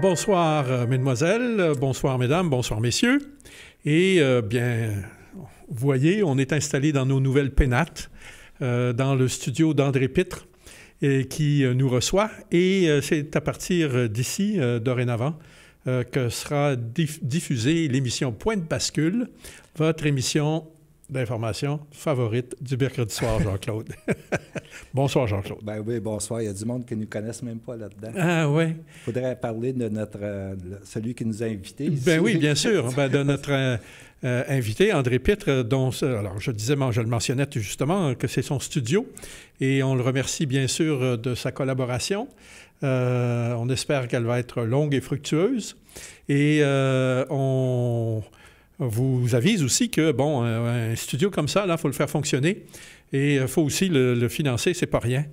bonsoir, euh, mesdemoiselles, euh, bonsoir, mesdames, bonsoir, messieurs. Et euh, bien, vous voyez, on est installé dans nos nouvelles pénates, dans le studio d'André Pitre, qui nous reçoit. Et c'est à partir d'ici, dorénavant, que sera diffusée l'émission Point de bascule, votre émission d'information favorite du mercredi soir, Jean-Claude. Bonsoir, Jean-Claude. Ben oui, bonsoir. Il y a du monde qui ne nous connaissent même pas là-dedans. Ah oui. Il faudrait parler de notre, euh, celui qui nous a invités. Ben oui, bien sûr. Ben, de notre euh, euh, invité, André Pitre, dont, alors je, disais, je le mentionnais justement, que c'est son studio. Et on le remercie bien sûr de sa collaboration. on espère qu'elle va être longue et fructueuse. Et on vous avise aussi que, bon, un, studio comme ça, là, il faut le faire fonctionner. Et il euh, faut aussi le, financer, c'est pas rien.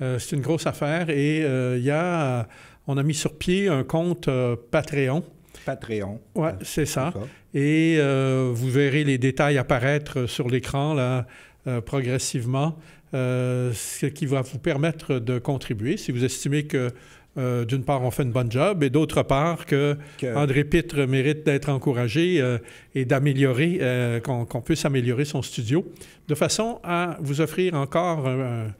Euh, c'est une grosse affaire. Et euh, il on a mis sur pied un compte Patreon. Patreon. Oui, c'est ça. ça. Et vous verrez les détails apparaître sur l'écran là, progressivement, ce qui va vous permettre de contribuer. Si vous estimez que euh, d'une part, on fait une bonne job, et d'autre part, que, André Pitre mérite d'être encouragé euh, et d'améliorer, euh, qu'on puisse améliorer son studio, de façon à vous offrir encore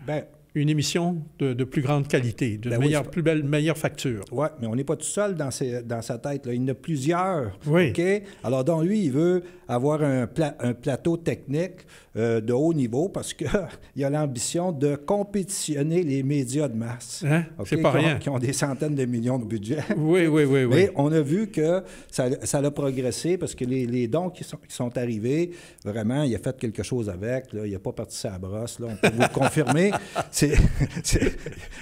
ben une émission de, plus grande qualité, de ben meilleure, plus belle, meilleure facture. Oui, mais on n'est pas tout seul dans, sa tête. Il y en a plusieurs. Oui. Alors, dans lui, il veut avoir un, un plateau technique euh, de haut niveau parce qu'il y a l'ambition de compétitionner les médias de masse. Hein? C'est pas qui rien. Ont, qui ont des centaines de millions de budget. Oui, oui, oui. oui. on a vu que ça, ça a progressé parce que les, dons qui sont, qui sont, arrivés, vraiment, il a fait quelque chose avec. Là, il n'a pas parti sa brosse. Là, on peut vous le confirmer.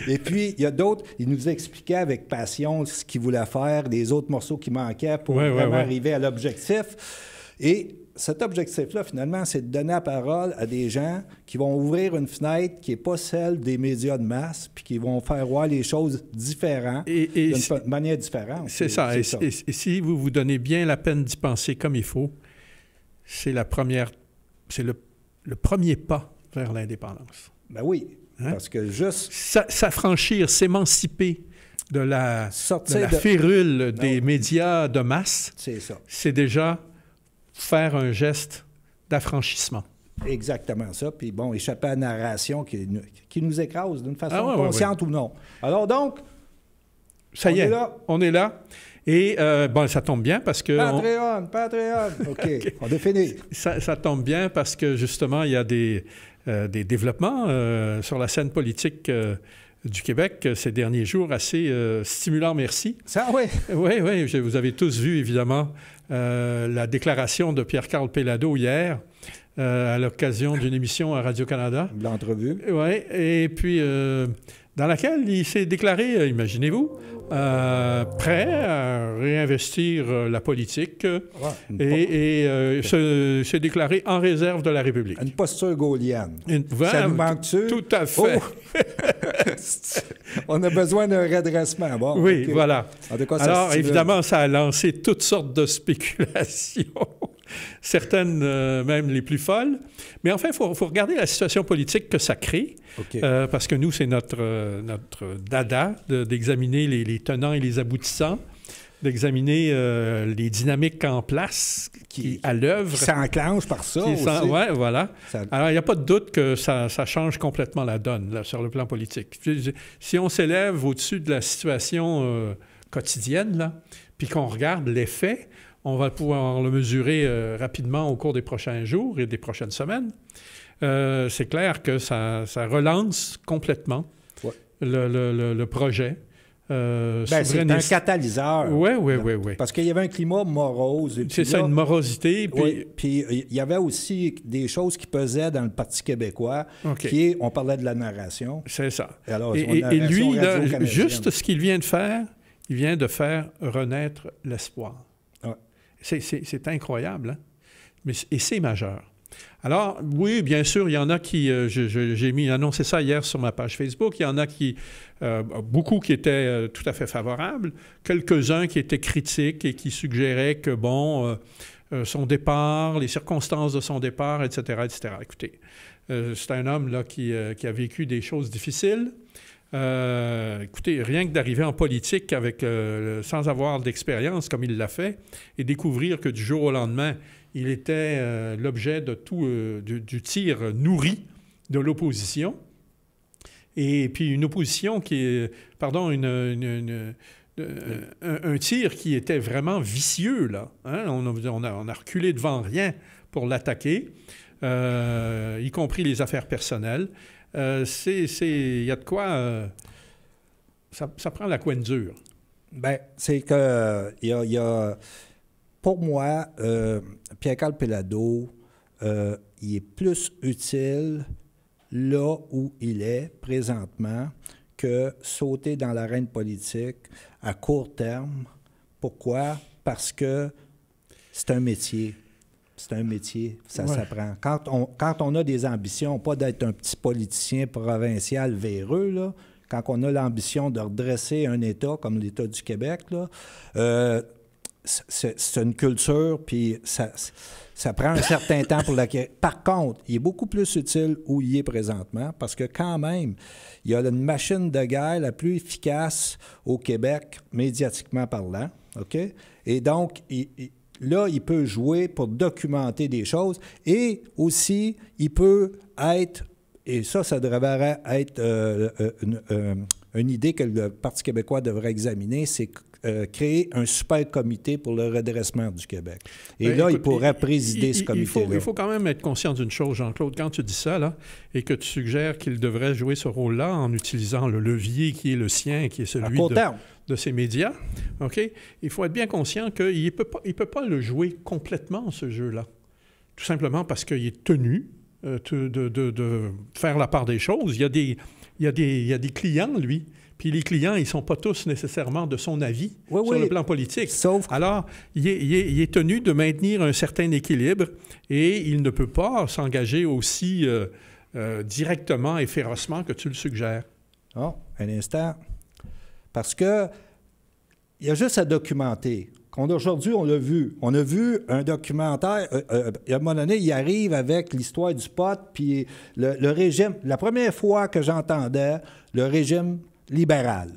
Et puis, il y a d'autres. Il nous expliquait avec passion ce qu'il voulait faire, les autres morceaux qui manquaient pour vraiment arriver à l'objectif. Et cet objectif-là, finalement, c'est de donner la parole à des gens qui vont ouvrir une fenêtre qui n'est pas celle des médias de masse, puis qui vont faire voir les choses différentes, d'une manière différente. C'est ça. Et, si vous vous donnez bien la peine d'y penser comme il faut, c'est la première, c'est le, premier pas vers l'indépendance. Ben oui, hein? parce que juste... S'affranchir, s'émanciper, de la, la férule ben des médias de masse, c'est déjà faire un geste d'affranchissement. Exactement ça. Puis bon, échapper à la narration qui, qui nous écrase d'une façon ah consciente ou non. Alors donc, ça y est, là. on est là. Et euh, bon, ça tombe bien parce que... Patreon, Patreon. OK, on définit. Ça, ça, tombe bien parce que justement, il y a des, euh, des développements euh, sur la scène politique du Québec euh, ces derniers jours assez euh, stimulant, merci. Ça, oui. Oui, oui. vous avez tous vu, évidemment, euh, la déclaration de Pierre-Carl Pellado hier. à l'occasion d'une émission à Radio-Canada. L'entrevue. Oui, et puis dans laquelle il s'est déclaré, imaginez-vous, euh, prêt à réinvestir euh, la politique euh, ah, et, et déclaré se, déclarer en réserve de la République. Une posture gaulienne. Une... Ça Tout à fait. Oh! On a besoin d'un redressement. oui, voilà. Alors, évidemment, ça a lancé toutes sortes de spéculations certaines euh, même les plus folles. Mais enfin, il faut, regarder la situation politique que ça crée, euh, parce que nous, c'est notre, euh, notre dada d'examiner les, tenants et les aboutissants d'examiner les dynamiques en place qui, à l'œuvre. Qui s'enclenchent par ça aussi. Oui, voilà. Alors, il n'y a pas de doute que ça, change complètement la donne sur le plan politique. Si on s'élève au-dessus de la situation quotidienne, là, puis qu'on regarde les faits, on va pouvoir le mesurer euh, rapidement au cours des prochains jours et des prochaines semaines. Euh, c'est clair que ça, relance complètement le, projet. Euh, ben, c'est un catalyseur. Oui, oui, oui, Parce qu'il y avait un climat morose. C'est ça, une morosité. Puis... puis il y avait aussi des choses qui pesaient dans le Parti québécois, qui on parlait de la narration. C'est ça. et, lui, juste ce qu'il vient de faire, il vient de faire renaître l'espoir. C'est incroyable. Hein. Mais, et c'est majeur. Alors, oui, bien sûr, il y en a qui, euh, j'ai mis, annoncé ça hier sur ma page Facebook, il y en a qui, euh, beaucoup qui étaient euh, tout à fait favorables, quelques-uns qui étaient critiques et qui suggéraient que, bon, son départ, les circonstances de son départ, etc., etc. Écoutez, c'est un homme là, qui, a vécu des choses difficiles, euh, écoutez, rien que d'arriver en politique euh, sans avoir d'expérience comme il l'a fait et découvrir que du jour au lendemain, il était euh, l'objet de tout, du, tir nourri de l'opposition. Et puis une opposition qui est, pardon, un, tir qui était vraiment vicieux, là. Hein. On, a, reculé devant rien pour l'attaquer, y compris les affaires personnelles. Euh, il y a de quoi... Euh, ça, prend la coin dure. Bien, c'est que il y Pour moi, euh, Pierre-Carl Pelado, il est plus utile là où il est présentement que sauter dans l'arène politique à court terme. Pourquoi? Parce que c'est un métier c'est un métier, ça s'apprend. Quand on, quand on a des ambitions, pas d'être un petit politicien provincial véreux, là, quand on a l'ambition de redresser un État comme l'État du Québec, là, euh, c'est une culture, puis ça, ça prend un certain temps pour l'acquérir. Par contre, il est beaucoup plus utile où il est présentement, parce que quand même, il y a une machine de guerre la plus efficace au Québec, médiatiquement parlant, OK? Et donc, il là, il peut jouer pour documenter des choses et aussi, il peut être, et ça, ça devrait être euh, euh, une, euh, une, idée que le Parti québécois devrait examiner, c'est euh, créer un super comité pour le redressement du Québec. Et ben, là, il pourrait présider ce comité-là. Il, faut quand même être conscient d'une chose, Jean-Claude. Quand tu dis ça, là, et que tu suggères qu'il devrait jouer ce rôle-là en utilisant le levier qui est le sien, qui est celui de, de ces médias, OK, il faut être bien conscient qu'il ne peut, pas, il peut pas le jouer complètement, ce jeu-là. Tout simplement parce qu'il est tenu euh, de, de, faire la part des choses. Il y a des, il y a des, il y a des clients, lui, puis les clients, ils ne sont pas tous nécessairement de son avis sur le plan politique. Sauf Alors, il est, tenu de maintenir un certain équilibre et il ne peut pas s'engager aussi euh, euh, directement et férocement que tu le suggères. Oh, un instant. Parce que il y a juste à documenter. Aujourd'hui, on l'a vu. On a vu un documentaire. Il euh, y à un moment donné, il arrive avec l'histoire du pot, puis le, régime. La première fois que j'entendais le régime libéral,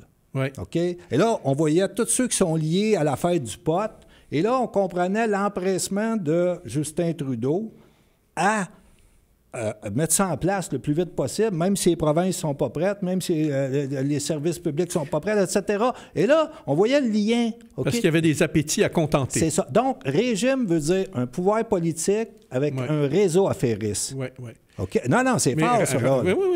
OK? Et là, on voyait tous ceux qui sont liés à l'affaire du pote, Et là, on comprenait l'empressement de Justin Trudeau à euh, mettre ça en place le plus vite possible, même si les provinces sont pas prêtes, même si euh, euh, les services publics sont pas prêts, etc. Et là, on voyait le lien. Parce qu'il y avait des appétits à contenter. C'est ça. Donc, régime veut dire un pouvoir politique avec un réseau affairiste. Oui, oui. OK. Non, non, c'est fort, ça.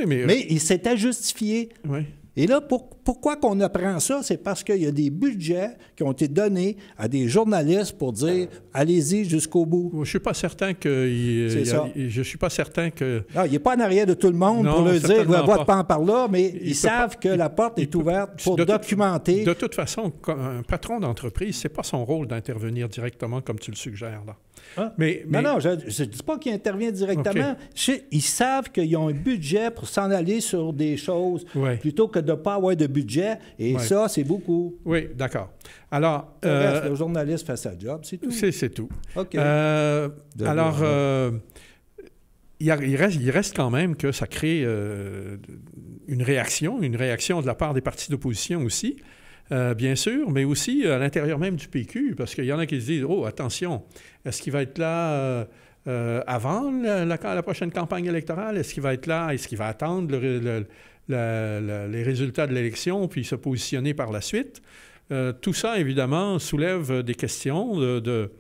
mais... il s'était justifié. Oui. Et là, pourquoi qu'on apprend ça? C'est parce qu'il y a des budgets qui ont été donnés à des journalistes pour dire allez-y jusqu'au bout. Je ne suis pas certain que. Il, euh, ça. a, je suis pas certain que. Non, il n'est pas en arrière de tout le monde pour le dire, va pas de par là, mais ils savent que la porte est ouverte pour documenter. de toute façon, un patron d'entreprise, c'est pas son rôle d'intervenir directement comme tu le suggères, là. Ah. Mais, Non, non, je ne dis pas qu'il intervient directement. Ils savent qu'ils ont un budget pour s'en aller sur des choses plutôt que de ne pas avoir de budget. Et ça, c'est beaucoup. Oui, d'accord. Alors. Euh, le, journaliste fait sa job, c'est tout. C'est tout. Euh, alors, euh, il, reste, il, reste, quand même que ça crée euh, une réaction, une réaction de la part des partis d'opposition aussi, bien sûr, mais aussi à l'intérieur même du PQ, parce qu'il y en a qui se disent Oh, attention, est-ce qu'il va être là avant la, prochaine campagne électorale Est-ce qu'il va être là Est-ce qu'il va attendre les résultats de l'élection puis se positionner par la suite euh, tout ça, évidemment, soulève des questions de,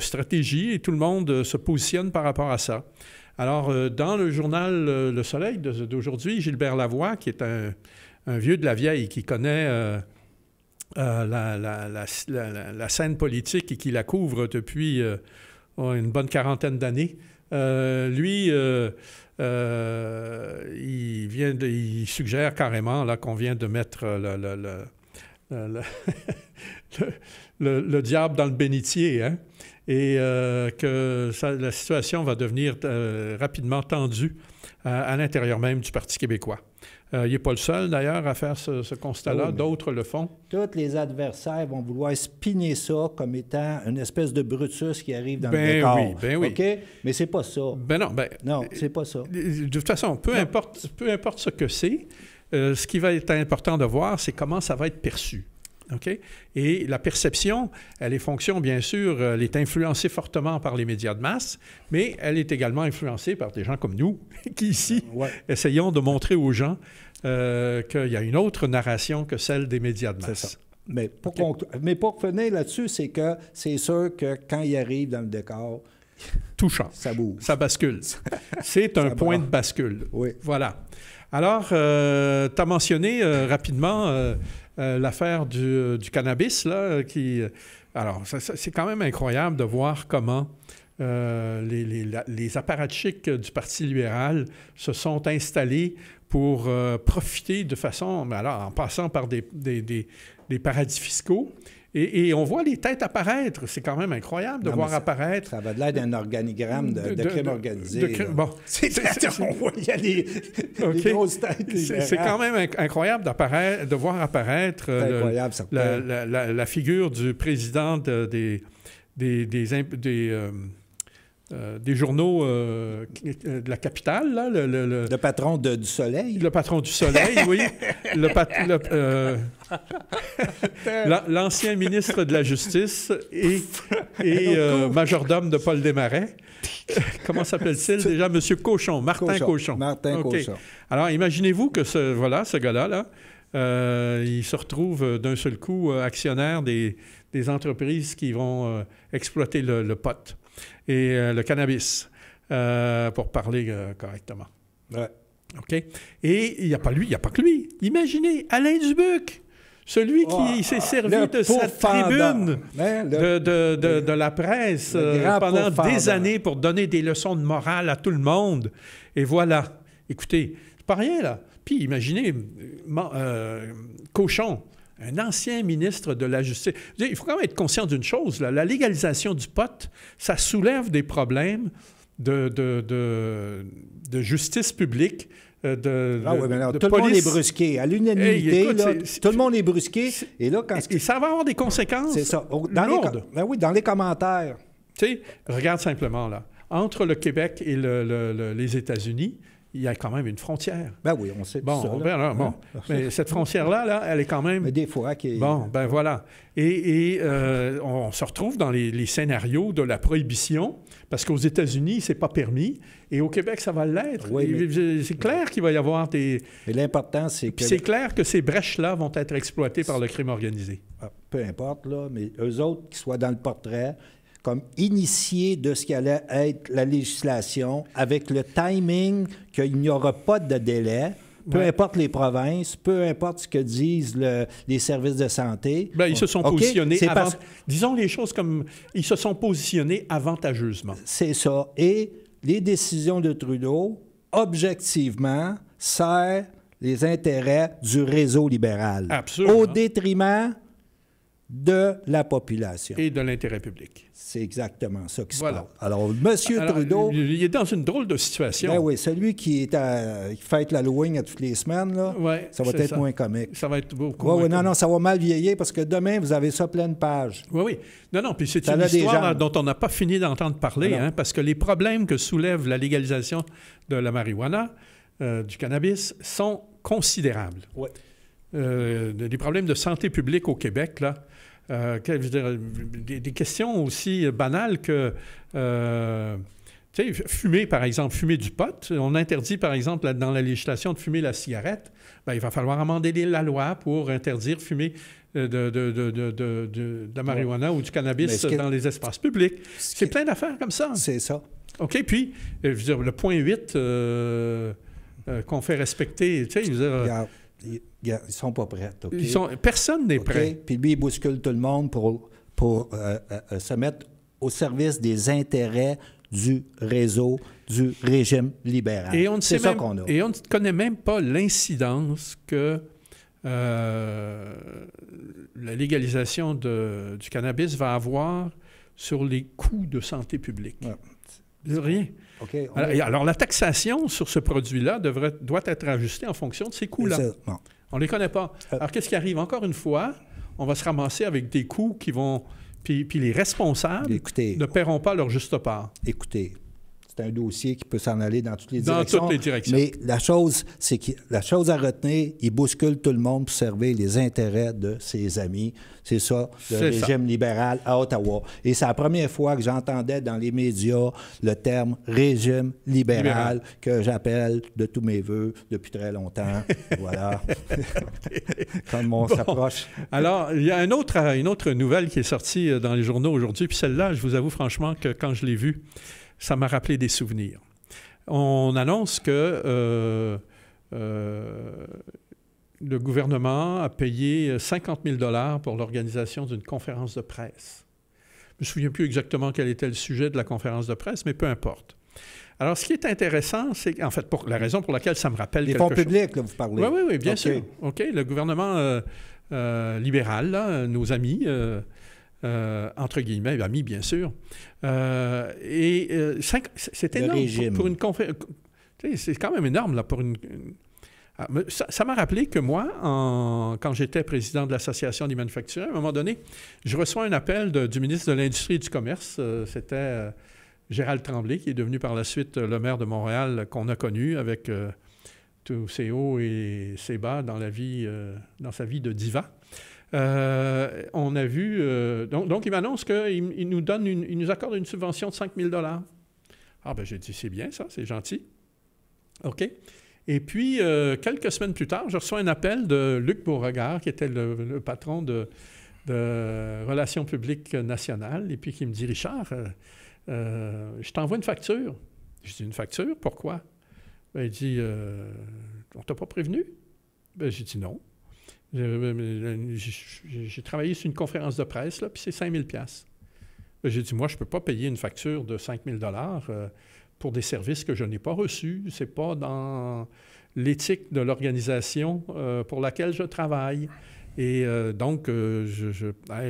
stratégie et tout le monde euh, se positionne par rapport à ça. Alors, euh, dans le journal Le Soleil d'aujourd'hui, Gilbert Lavoie, qui est un, vieux de la vieille, qui connaît la, scène politique et qui la couvre depuis oh, une bonne quarantaine d'années, lui... il, suggère carrément qu'on vient de mettre le, euh, le, le, diable dans le bénitier, hein? et euh, que la situation va devenir euh, rapidement tendue à, l'intérieur même du Parti québécois. il n'est pas le seul, d'ailleurs, à faire ce, constat-là. Oh, D'autres le font. Tous les adversaires vont vouloir spinner ça comme étant une espèce de Brutus qui arrive dans le ben décor. Oui, ben oui. OK? Mais c'est pas ça. Ben non, ben... Non, c'est pas ça. De toute façon, peu, importe, peu importe ce que c'est, euh, ce qui va être important de voir, c'est comment ça va être perçu. OK? Et la perception, elle est fonction, bien sûr, euh, elle est influencée fortement par les médias de masse, mais elle est également influencée par des gens comme nous, qui ici euh, essayons de montrer aux gens qu'il y a une autre narration que celle des médias de masse. Mais pour, okay. mais pour revenir là-dessus, c'est que c'est sûr que quand il arrive dans le décor, tout change. Ça bouge. Ça bascule. c'est un point de bascule. Oui. Voilà. Alors, euh, tu as mentionné euh, rapidement euh, euh, l'affaire du, cannabis, là, qui... Alors, c'est quand même incroyable de voir comment les, les, apparatchiks du Parti libéral se sont installés pour profiter de façon, alors, en passant par des paradis fiscaux, et, on voit les têtes apparaître. C'est quand même incroyable de voir apparaître. Ça va de l'aide d'un organigramme de, de, crime organisé. bon. c'est on voit y a les, grosses têtes. C'est quand même incroyable de voir apparaître euh, la, figure du président des, des, des, des euh, euh, des journaux euh, euh, de la capitale. Là, le, patron du Soleil. Le patron du Soleil, oui. L'ancien ministre de la Justice et, majordome de Paul Desmarais. Comment s'appelle-t-il déjà? Monsieur Cochon, Martin Cochon. Martin Cochon. Alors, imaginez-vous que ce, voilà, ce gars-là, là, il se retrouve d'un seul coup actionnaire des, des, entreprises qui vont exploiter le, pote et euh, le cannabis, euh, pour parler euh, correctement. OK? Et il n'y a pas lui, il n'y a pas que lui. Imaginez, Alain Dubuc! Celui qui s'est ah, servi de sa tribune de, la presse pendant des années pour donner des leçons de morale à tout le monde. Et voilà. Écoutez, c'est pas rien, là. Puis imaginez, Cochon, un ancien ministre de la Justice. Il faut quand même être conscient d'une chose, la légalisation du pot, ça soulève des problèmes de, de, justice publique, euh, ah de, tout le monde est brusqué. À l'unanimité, tout le monde est brusqué. Et là, quand... ça va avoir des conséquences C'est ça. Dans Les, ben oui, dans les commentaires. Tu sais, regarde simplement, là. Entre le Québec et les États-Unis, il y a quand même une frontière. Ben oui, on sait bon, ça, ben bon. Hein? mais cette frontière-là, là, elle est quand même... Mais des fois... Qui Bon, ben voilà. Et, euh, on se retrouve dans les, scénarios de la prohibition, parce qu'aux États-Unis, c'est pas permis, et au Québec, ça va l'être. C'est clair qu'il va y avoir des... Mais l'important, c'est que... c'est clair que ces brèches-là vont être exploitées par le crime organisé. Ah, peu importe, là, mais eux autres, qui soient dans le portrait, comme initié de ce qu'allait être la législation avec le timing qu'il n'y aura pas de délai. Peu importe les provinces, peu importe ce que disent les services de santé. Bien, ils se sont positionnés. Avant... Disons les choses comme. Ils se sont positionnés avantageusement. C'est ça. Et les décisions de Trudeau, objectivement, servent les intérêts du réseau libéral. Absolument. Au détriment de la population. Et de l'intérêt public. C'est exactement ça qui se passe. Alors, M. Trudeau... Il est dans une drôle de situation. Ben oui, celui qui, est à, qui fête l'Halloween à toutes les semaines, là, ça va être moins comique. Ça va être beaucoup oui, Non, non, ça va mal vieillir parce que demain, vous avez ça pleine page. Oui, oui. Non, non, puis c'est une histoire dont on n'a pas fini d'entendre parler, hein, parce que les problèmes que soulève la légalisation de la marijuana, euh, du cannabis, sont considérables. Oui. les euh, problèmes de santé publique au Québec, là, euh, des, questions aussi banales que. Euh, tu sais, fumer, par exemple, fumer du pot, on interdit, par exemple, dans la législation de fumer la cigarette. Bien, il va falloir amender la loi pour interdire fumer euh, de, de, de, la marijuana ou du cannabis dans les espaces publics. C'est plein d'affaires comme ça. C'est ça. OK, puis, euh, je veux dire, le point 8 qu'on fait respecter, tu sais, je veux dire, ils sont pas prêts. personne n'est prêt. Puis lui, il bouscule tout le monde pour, euh, euh, euh, se mettre au service des intérêts du réseau, du régime libéral. Et on ne sait Et on ne connaît même pas l'incidence que la légalisation du cannabis va avoir sur les coûts de santé publique. Rien alors, la taxation sur ce produit-là doit être ajustée en fonction de ces coûts-là. On ne les connaît pas. Euh. Alors, qu'est-ce qui arrive? Encore une fois, on va se ramasser avec des coûts qui vont... Puis, les responsables ne paieront pas leur juste part. Écoutez, c'est un dossier qui peut s'en aller dans toutes les directions. Dans toutes les directions. Mais la chose, c'est que la chose à retenir, il bouscule tout le monde pour servir les intérêts de ses amis. C'est ça, le régime libéral à Ottawa. Et c'est la première fois que j'entendais dans les médias le terme régime libéral, que j'appelle de tous mes voeux depuis très longtemps. voilà. Comme on s'approche. Alors, il y a autre, une autre nouvelle qui est sortie euh, dans les journaux aujourd'hui. Puis celle-là, je vous avoue franchement que quand je l'ai vue, ça m'a rappelé des souvenirs. On annonce que euh, euh, le gouvernement a payé 50 000 dollars pour l'organisation d'une conférence de presse. Je ne me souviens plus exactement quel était le sujet de la conférence de presse, mais peu importe. Alors, ce qui est intéressant, c'est en fait pour la raison pour laquelle ça me rappelle les fonds publics, comme vous parlez. Oui, oui, oui, bien sûr. Ok, le gouvernement euh, libéral, nos amis euh, entre guillemets, ben, amis bien sûr. Euh, et euh, c'est énorme pour, une conférence. C'est quand même énorme là, pour une. Ah, ça m'a rappelé que moi, quand j'étais président de l'Association des manufacturiers, à un moment donné, je reçois un appel du ministre de l'Industrie et du Commerce. C'était Gérald Tremblay, qui est devenu par la suite le maire de Montréal qu'on a connu avec tous ses hauts et ses bas dans, la vie, dans sa vie de diva. Euh, on a vu. Euh, donc, il m'annonce qu'il il nous, donne il nous accorde une subvention de 5 000 Ah, ben, j'ai dit, c'est bien ça, c'est gentil. OK. Et puis, euh, quelques semaines plus tard, je reçois un appel de Luc Beauregard, qui était le, patron de, Relations publiques nationales, et puis qui me dit Richard, je t'envoie une facture. Je dis Une facture Pourquoi ben, Il dit On t'a pas prévenu ben, J'ai dit Non. J'ai travaillé sur une conférence de presse, là, puis c'est 5 000 J'ai dit, moi, je ne peux pas payer une facture de 5 000 euh, pour des services que je n'ai pas reçus. Ce n'est pas dans l'éthique de l'organisation euh, pour laquelle je travaille. Et euh, donc, ben,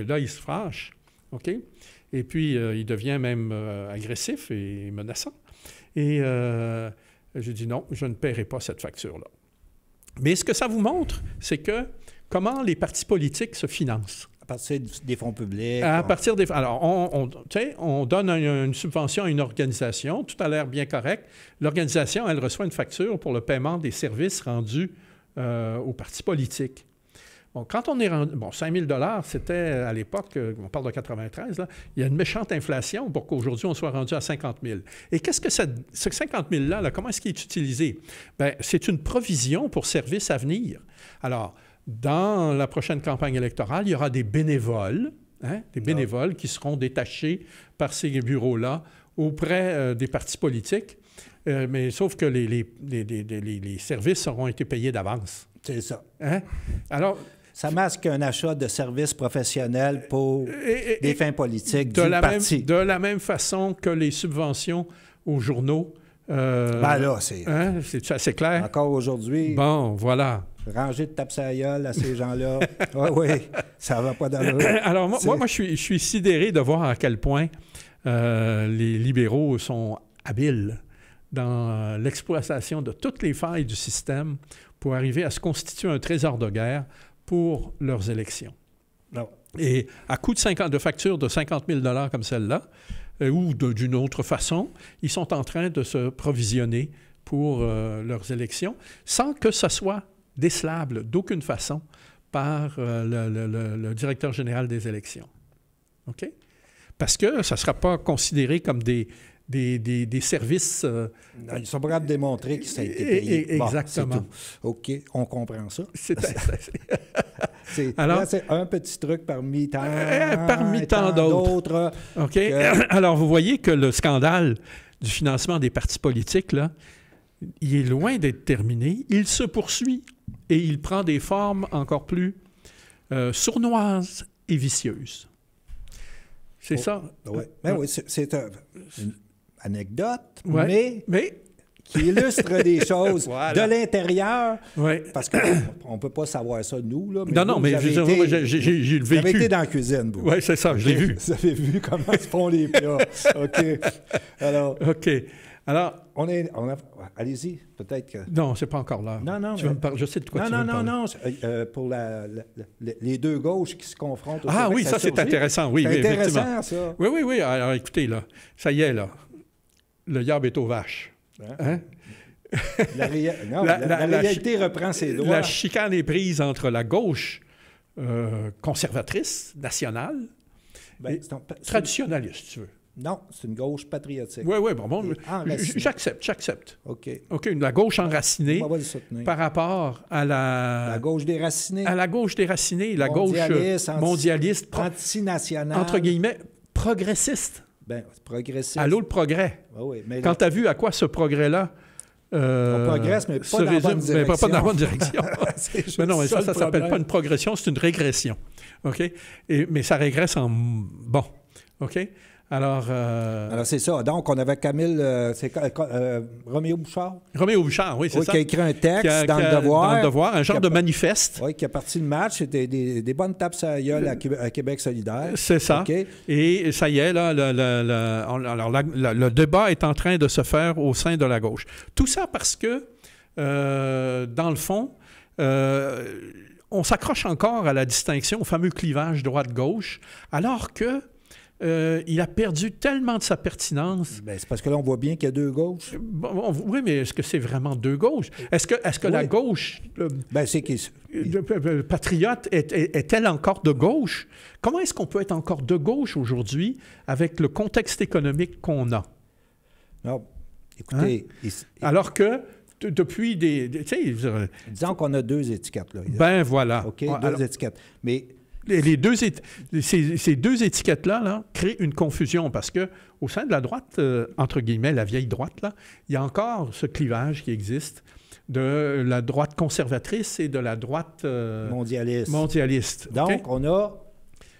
là, il se fâche. OK? Et puis, il devient même agressif et menaçant. Et j'ai dit, non, je ne paierai pas cette facture-là. Mais ce que ça vous montre, c'est que comment les partis politiques se financent. À partir des fonds publics. À partir des. Alors, on, sais, on donne une subvention à une organisation, tout a l'air bien correct. L'organisation, elle reçoit une facture pour le paiement des services rendus euh, aux partis politiques. Bon, quand on est rendu. Bon, 5 000 c'était euh, à l'époque, euh, on parle de 93, là, il y a une méchante inflation pour qu'aujourd'hui, on soit rendu à 50 000. Et qu'est-ce que ça, ce 50 000-là, là, comment est-ce qu'il est utilisé? Bien, c'est une provision pour services à venir. Alors, dans la prochaine campagne électorale, il y aura des bénévoles, hein, des ah. bénévoles qui seront détachés par ces bureaux-là auprès euh, des partis politiques. mais sauf que les, les, les services auront été payés d'avance. C'est ça. Hein? Alors, ça masque un achat de services professionnels pour des fins politiques de la parti. Même, de la même façon que les subventions aux journaux. Euh, ben là, c'est... Hein, c'est assez clair. Encore aujourd'hui. Bon, voilà. Ranger de tapsaïole à ces gens-là. oui, oui, ça va pas dans le... Alors, moi, moi, moi je, suis, sidéré de voir à quel point euh, les libéraux sont habiles dans l'exploitation de toutes les failles du système pour arriver à se constituer un trésor de guerre pour leurs élections. Et à coût de, 50, de facture de 50 000 comme celle-là, euh, ou d'une autre façon, ils sont en train de se provisionner pour euh, leurs élections, sans que ce soit décelable d'aucune façon par euh, le, le, directeur général des élections. OK? Parce que ça ne sera pas considéré comme des, des, des, services. Euh, ils sont capables de démontrer que ça a été payé. Eh, eh, exactement. OK, on comprend ça. C'est, Alors, c'est un petit truc parmi tant, eh, parmi tant, d'autres. Euh, OK. Alors, vous voyez que le scandale du financement des partis politiques, là, il est loin d'être terminé. Il se poursuit et il prend des formes encore plus euh, sournoises et vicieuses. C'est oh, ça. Ouais. Ben oui, c'est un, anecdote, mais, qui illustre des choses de l'intérieur. Parce qu'on ne peut pas savoir ça, nous. Là, non, non, mais j'ai le vécu. Vous été dans la cuisine, vous. Oui, c'est ça, je l'ai vu. Vous avez vu comment se font les plats. OK. Alors. OK. Alors. On est. Allez-y, peut-être que. Non, c'est pas encore là. Non, non. Tu euh, me parler, je sais de quoi tu non, veux non, Non, non, euh, pour les deux gauches qui se confrontent. ah oui, ça, c'est intéressant, oui. C'est intéressant, ça. Oui, oui, oui. Alors écoutez, là, ça y est, là le yarb est aux vaches. La, réalité reprend ses droits. La chicane est prise entre la gauche euh, conservatrice, nationale, ben, traditionnaliste, si tu veux. Non, c'est une gauche patriotique. Oui, oui, bon, bon j'accepte, j'accepte. OK. OK, la gauche enracinée par rapport à la... La gauche déracinée. À la gauche déracinée, la euh, mondialiste, gauche mondialiste. Entre guillemets, progressiste. Bien, progressif. Allô, le progrès. Ben oui, mais Quand tu as vu à quoi ce progrès-là euh, on progresse, mais pas, dans, résume, mais pas, dans la bonne direction. mais non, ça, ça ne s'appelle pas une progression, c'est une régression. OK? Et, mais ça régresse en... Bon. OK? Euh, alors. c'est ça. Donc, on avait Camille. Euh, c'est euh, euh, Roméo Bouchard. Roméo Bouchard, oui, c'est ça. Qui a écrit un texte dans, le devoir, un genre de manifeste. Oui, qui a parti le match. C'était des, bonnes tapes à à, Québec solidaire. C'est ça. Et ça y est, là, le, le débat est en train de se faire au sein de la gauche. Tout ça parce que, dans le fond, on s'accroche encore à la distinction, au fameux clivage droite-gauche, alors que euh, il a perdu tellement de sa pertinence. Ben, c'est parce que là, on voit bien qu'il y a deux gauches. oui, mais est-ce que c'est vraiment deux gauches? Est-ce que, est -ce que la gauche euh, ben, c'est euh, patriote est-elle encore de gauche? Comment est-ce qu'on peut être encore de gauche aujourd'hui avec le contexte économique qu'on a? Non. Écoutez... Hein? Alors que depuis des... Disons qu'on a deux étiquettes. Là. Ben voilà. OK, deux étiquettes. Mais les deux ces, deux étiquettes-là créent une confusion parce que au sein de la droite, euh, entre guillemets, la vieille droite, là, il y a encore ce clivage qui existe de la droite conservatrice et de la droite euh, mondialiste. Donc, on a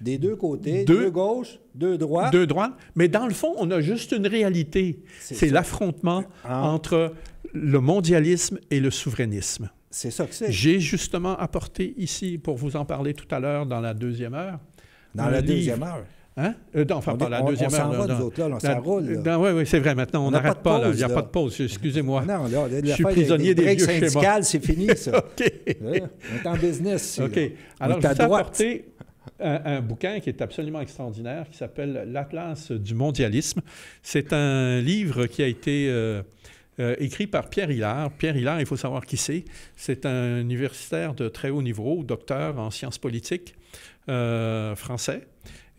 des deux côtés, deux, gauches, deux droites. Deux droites, mais dans le fond, on a juste une réalité. C'est l'affrontement ah. entre le mondialisme et le souverainisme. C'est ça que c'est. J'ai justement apporté ici, pour vous en parler tout à l'heure dans la deuxième heure. Dans la deuxième heure? Hein? Euh, enfin, dans la deuxième heure... on heure. Va, nous dans, autres, là, on s'en roule. oui, oui, c'est vrai. Maintenant, on n'arrête pas. Il n'y a pas de pause. Excusez-moi. Non, là, Il je suis prisonnier des, des, chez c'est fini, ça. OK. Hein? on est en business. OK. Alors, je vous apporté un, bouquin qui est absolument extraordinaire qui s'appelle L'Atlas du mondialisme. C'est un livre qui a été. Euh, euh, écrit par Pierre Hillard. Pierre Hillard, il faut savoir qui c'est. C'est un universitaire de très haut niveau, docteur en sciences politiques euh, français.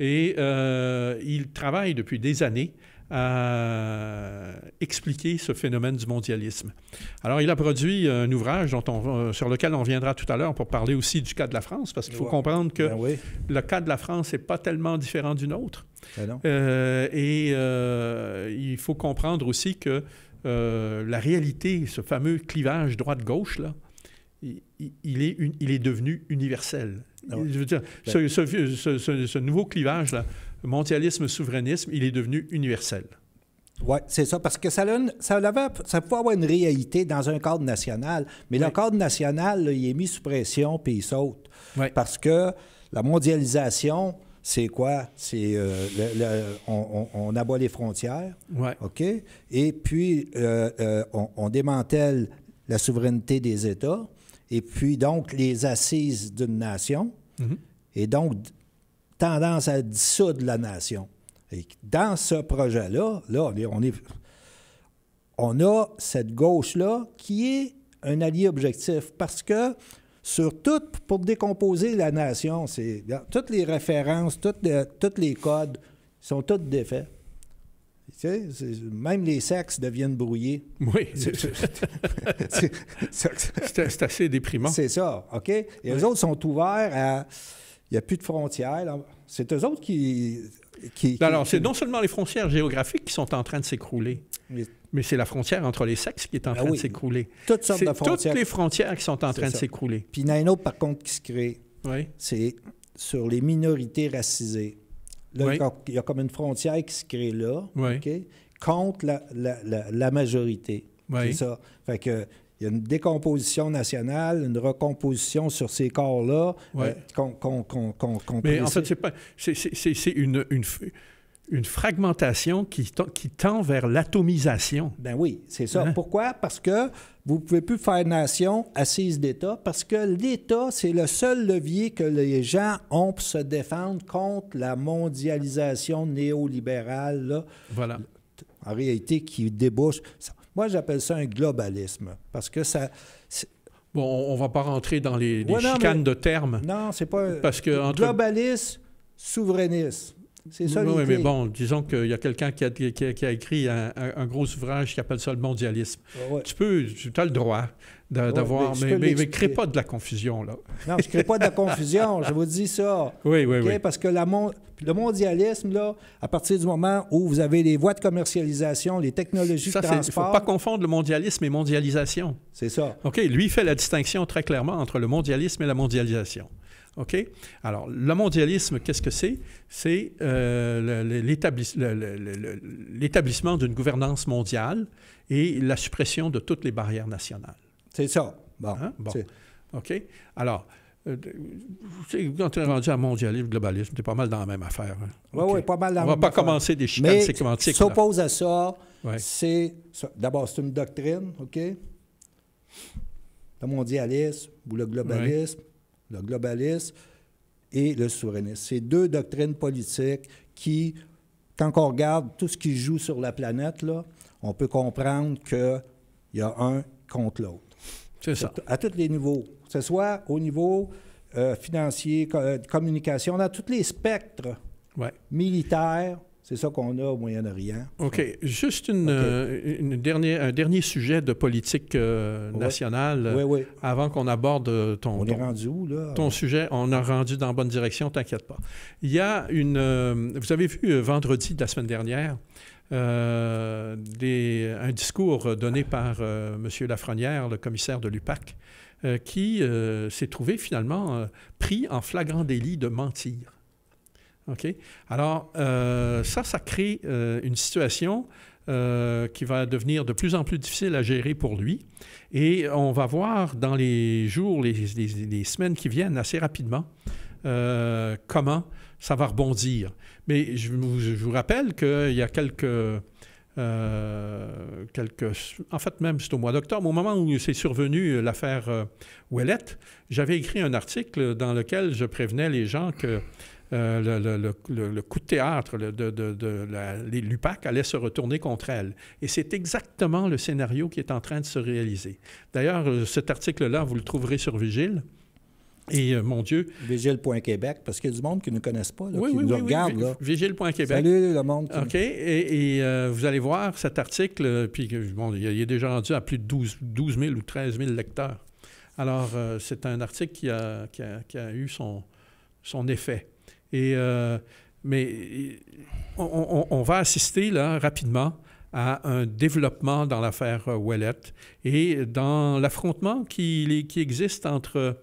Et euh, il travaille depuis des années à expliquer ce phénomène du mondialisme. Alors, il a produit un ouvrage dont on, sur lequel on viendra tout à l'heure pour parler aussi du cas de la France, parce qu'il faut comprendre que ben le cas de la France n'est pas tellement différent du nôtre. Ben et il faut comprendre aussi que euh, la réalité, ce fameux clivage droite-gauche, là, il, est il, est devenu universel. Ah Je veux dire, ben ce, nouveau clivage, là, mondialisme-souverainisme, il est devenu universel. Oui, c'est ça, parce que ça, ça, pouvait avoir une réalité dans un cadre national, mais le cadre national, il est mis sous pression puis il saute. Parce que la mondialisation, c'est quoi? C'est euh, on, on, les frontières, OK? Et puis, euh, euh, on, démantèle la souveraineté des États, et puis donc les assises d'une nation, mhm. et donc tendance à dissoudre la nation. Et dans ce projet-là, là, on, on, on a cette gauche-là qui est un allié objectif parce que sur tout pour décomposer la nation. C'est, toutes les références, toutes, les codes sont tous défaits. même les sexes deviennent brouillés. Oui. c'est assez déprimant. C'est ça, OK? Et les autres sont ouverts à... Il n'y a plus de frontières. C'est eux autres qui... Alors, c'est non seulement les frontières géographiques qui sont en train de s'écrouler. Mais, c'est la frontière entre les sexes qui est en ah train de s'écrouler. Toutes sortes de frontières. Toutes les frontières qui sont en train de s'écrouler. Puis il y en a une autre, par contre, qui se crée. C'est sur les minorités racisées. Là, il y a comme une frontière qui se crée là, OK, contre la, majorité. C'est ça. il y a une décomposition nationale, une recomposition sur ces corps-là euh, qu'on Mais en fait, c'est une, une, une fragmentation qui, tend vers l'atomisation. Ben oui, c'est ça. Hein? Pourquoi? Parce que vous ne pouvez plus faire nation assise d'État, parce que l'État, c'est le seul levier que les gens ont pour se défendre contre la mondialisation néolibérale. voilà. En réalité, qui débouche. Moi, j'appelle ça un globalisme, parce que ça. Bon, on ne va pas rentrer dans les, chicanes de termes. Non, c'est pas. Parce Globalisme, souverainisme. C'est ça Oui, mais bon, disons qu'il y a quelqu'un qui a, écrit un, gros ouvrage qui appelle ça le mondialisme. Ah tu peux, tu as le droit d'avoir, mais, ne crée pas de la confusion, là. non, je ne crée pas de la confusion, je vous dis ça. Oui, oui, oui. Parce que le mondialisme, là, à partir du moment où vous avez les voies de commercialisation, les technologies de transport... Il ne faut pas confondre le mondialisme et mondialisation. C'est ça. OK, lui fait la distinction très clairement entre le mondialisme et la mondialisation. OK? Alors, le mondialisme, qu'est-ce que c'est? C'est euh, l'établissement d'une gouvernance mondiale et la suppression de toutes les barrières nationales. C'est ça. Bon. Hein? bon. OK? Alors, euh, quand tu rendu à mondialisme, globalisme, tu es pas mal dans la même affaire. Oui, hein? oui, pas mal dans la même affaire. On va pas commencer des chicanes sémantiques. Ce s'oppose à ça, c'est. D'abord, c'est une doctrine, OK? Le mondialisme ou le globalisme le globalisme et le souverainisme. C'est deux doctrines politiques qui, quand on regarde tout ce qui joue sur la planète, là, on peut comprendre qu'il y a un contre l'autre. C'est ça. À, tous les niveaux, que ce soit au niveau euh, financier, communication, dans tous les spectres militaires, c'est ça qu'on a au Moyen-Orient. OK. Juste une, euh, dernière, un dernier sujet de politique euh, nationale avant qu'on aborde euh, ton, on est rendu où, là? ton sujet. On a rendu dans la bonne direction, t'inquiète pas. Il y a une... vous avez vu vendredi de la semaine dernière des, un discours donné par M. Lafrenière, le commissaire de l'UPAC, qui s'est trouvé finalement pris en flagrant délit de mentir. OK? Alors, euh, ça, ça crée euh, une situation euh, qui va devenir de plus en plus difficile à gérer pour lui. Et on va voir dans les jours, les, semaines qui viennent assez rapidement comment ça va rebondir. Mais je vous, rappelle qu'il y a quelques... quelques, en fait, même c'est au mois d'octobre, au moment où c'est survenu l'affaire Ouellette, j'avais écrit un article dans lequel je prévenais les gens que euh, le, le, le, coup de théâtre de, de, la, les LUPAC allait se retourner contre elle. Et c'est exactement le scénario qui est en train de se réaliser. D'ailleurs, euh, cet article-là, vous le trouverez sur Vigile. Et euh, mon Dieu. Vigile.Québec, parce qu'il y a du monde qui ne connaissent pas, oui, qui oui, nous regarde. Vigile.Québec. Salut le monde. OK. Et, vous allez voir cet article, puis bon, il est déjà rendu à plus de 12, 000 ou 13 000 lecteurs. Alors, c'est un article qui a, qui a, qui a eu son, son effet. Et, euh, mais on, va assister là rapidement à un développement dans l'affaire euh, Ouellet et dans l'affrontement qui, qui, existe entre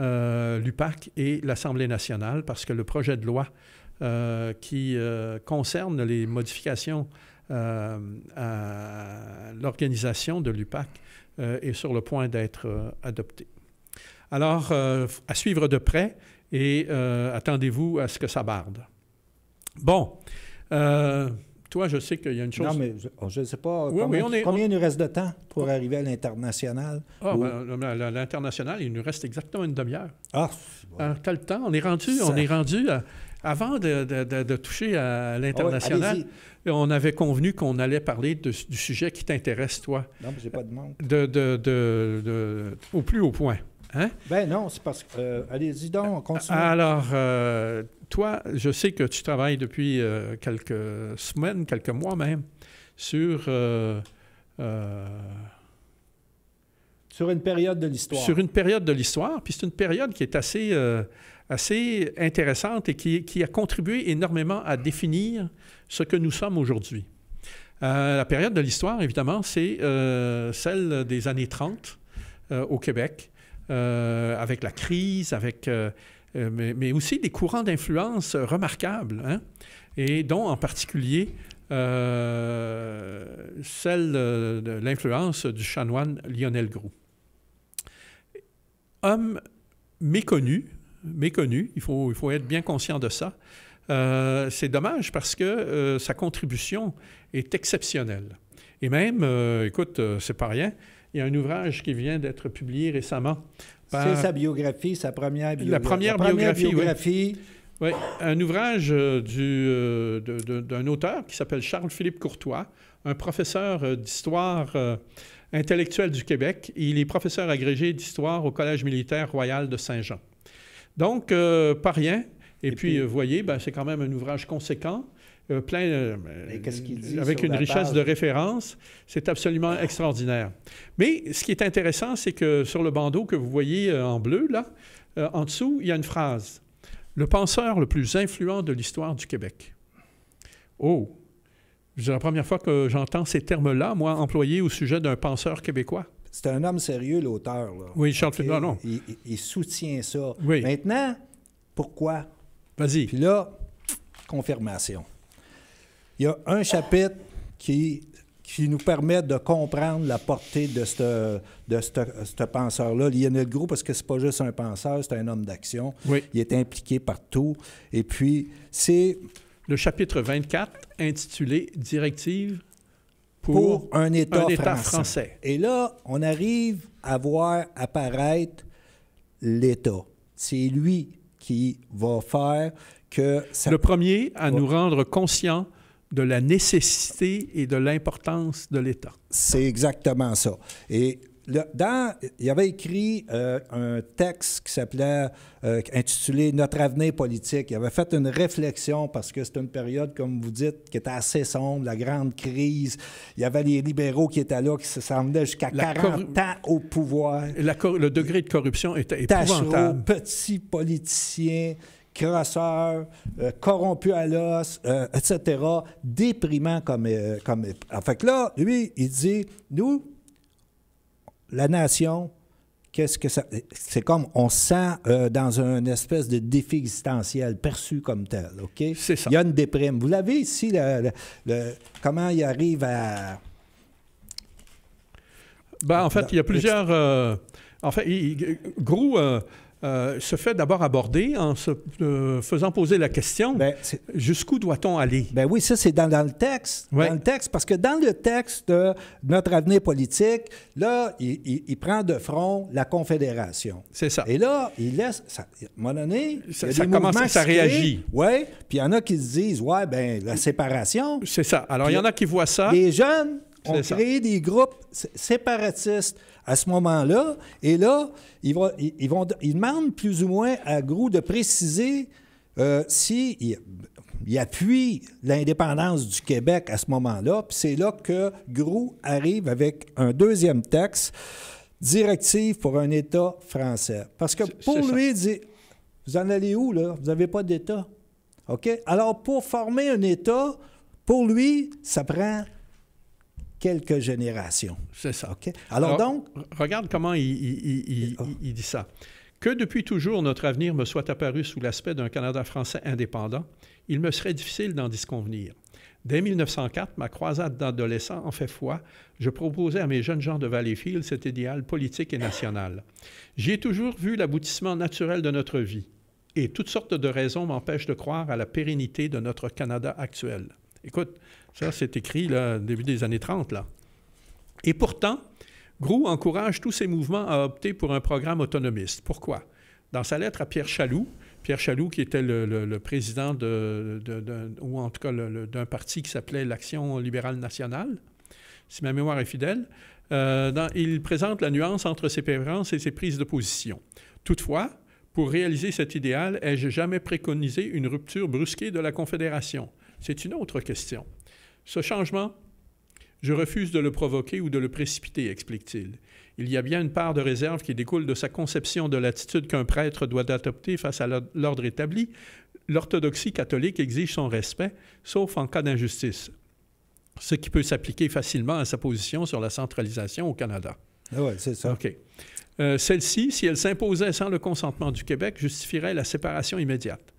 euh, l'UPAC et l'Assemblée nationale, parce que le projet de loi qui concerne les modifications à l'organisation de l'UPAC est sur le point d'être adopté. Alors, à suivre de près, et euh, attendez-vous à ce que ça barde. Bon. Euh, toi, je sais qu'il y a une chose. Non, mais je ne oh, sais pas combien, il nous reste de temps pour oh. arriver à l'international. Ah, ben, l'international, il nous reste exactement une demi-heure. Ah, bon. Ah, le temps. On est rendu, on est rendu avant de, toucher à l'international. Ah on avait convenu qu'on allait parler du sujet qui t'intéresse, toi. Non, mais j'ai pas de monde. de, au plus haut point. Hein? Ben non, c'est parce que. Euh, allez-y donc, continue. Alors, euh, toi, je sais que tu travailles depuis euh, quelques semaines, quelques mois même, sur. sur une période de l'histoire. Sur une période de l'histoire, puis c'est une période qui est assez, assez intéressante et qui, a contribué énormément à définir ce que nous sommes aujourd'hui. la période de l'histoire, évidemment, c'est celle des années 30 au Québec euh, avec la crise, avec, euh, euh, mais, aussi des courants d'influence remarquables, hein, et dont en particulier celle de l'influence du chanoine Lionel Gros. Homme méconnu, méconnu, il faut, il faut être bien conscient de ça. c'est dommage parce que sa contribution est exceptionnelle. Et même, écoute, c'est pas rien, il y a un ouvrage qui vient d'être publié récemment. C'est sa biographie, sa première biographie. La première, biographie, oui. un ouvrage euh, euh, d'un auteur qui s'appelle Charles-Philippe Courtois, un professeur euh, d'histoire intellectuelle du Québec. Il est professeur agrégé d'histoire au Collège militaire royal de Saint-Jean. Donc, pas rien. Et, puis, vous voyez, ben, c'est quand même un ouvrage conséquent. Euh, plein. Euh, qu'il dit avec une richesse de références. C'est absolument ah. extraordinaire. Mais ce qui est intéressant, c'est que sur le bandeau que vous voyez euh, en bleu, là, en dessous, il y a une phrase. Le penseur le plus influent de l'histoire du Québec. Oh, c'est la première fois que j'entends ces termes-là, moi, employés au sujet d'un penseur québécois. C'est un homme sérieux, l'auteur. Oui, Charles okay. non. Il, soutient ça. Oui. Maintenant, pourquoi? Vas-y. Puis là, confirmation. Il y a un chapitre qui, qui nous permet de comprendre la portée de ce de ce penseur-là, Lionel Gros, parce que c'est pas juste un penseur, c'est un homme d'action. Oui. Il est impliqué partout. Et puis, c'est... Le chapitre 24, intitulé « Directive pour, un, État, français. Et là, on arrive à voir apparaître l'État. C'est lui qui va faire que... Ça... Le premier à nous rendre conscients de la nécessité et de l'importance de l'État. C'est exactement ça. Et dans, il y avait écrit euh, un texte qui s'appelait, euh, intitulé Notre avenir politique. Il avait fait une réflexion parce que c'est une période, comme vous dites, qui était assez sombre, la grande crise. Il y avait les libéraux qui étaient là, qui s'en jusqu'à 40 ans au pouvoir. le degré de corruption était épouvantable. Petits petit politicien crasseur, euh, corrompu à l'os, euh, etc., déprimant comme... Euh, comme... En fait là, lui, il dit, nous, la nation, qu'est-ce que ça... C'est comme on sent dans une espèce de défi existentiel perçu comme tel, OK? Il y a une déprime. Vous l'avez ici, le, comment il arrive à... Ben, en fait, il y a plusieurs... en fait, il, Gros euh, se fait d'abord aborder en se euh, faisant poser la question ben, jusqu'où doit-on aller? Ben oui, ça, c'est dans, dans, le texte. Dans le texte, parce que dans le texte de notre avenir politique, là, il, il, prend de front la Confédération. C'est ça. Et là, il laisse. à un moment donné, ça, il y a ça commence ça réagit. Oui, puis il y en a qui se disent, ouais, ben la séparation. C'est ça. Alors, il y en a qui voient ça. Les jeunes, on crée des groupes séparatistes à ce moment-là. Et là, ils, vont, ils, demandent plus ou moins à Grou de préciser euh, si il, appuie l'indépendance du Québec à ce moment-là. Puis c'est là que Grou arrive avec un deuxième texte, directive pour un État français. Parce que pour lui, il dit, vous en allez où, là? Vous n'avez pas d'État. OK? Alors, pour former un État, pour lui, ça prend quelques générations. C'est ça. OK. Alors, donc... Regarde comment oh. il, il, dit ça. Que depuis toujours notre avenir me soit apparu sous l'aspect d'un Canada français indépendant, il me serait difficile d'en disconvenir. Dès 1904, ma croisade d'adolescent en fait foi, je proposais à mes jeunes gens de Valleyfield cet idéal politique et national. J'y ai toujours vu l'aboutissement naturel de notre vie, et toutes sortes de raisons m'empêchent de croire à la pérennité de notre Canada actuel. Écoute, ça, c'est écrit là, début des années 30. Là. Et pourtant, Groux encourage tous ces mouvements à opter pour un programme autonomiste. Pourquoi? Dans sa lettre à Pierre Chaloux, Pierre Chaloux, qui était le, président de, ou en tout cas d'un parti qui s'appelait l'Action libérale nationale, si ma mémoire est fidèle, euh, il présente la nuance entre ses préférences et ses prises de position. Toutefois, pour réaliser cet idéal, ai-je jamais préconisé une rupture brusquée de la Confédération? C'est une autre question. Ce changement, je refuse de le provoquer ou de le précipiter, explique-t-il. Il y a bien une part de réserve qui découle de sa conception de l'attitude qu'un prêtre doit adopter face à l'ordre établi. L'orthodoxie catholique exige son respect, sauf en cas d'injustice, ce qui peut s'appliquer facilement à sa position sur la centralisation au Canada. Ah c'est ça. OK. Euh, celle-ci, si elle s'imposait sans le consentement du Québec, justifierait la séparation immédiate.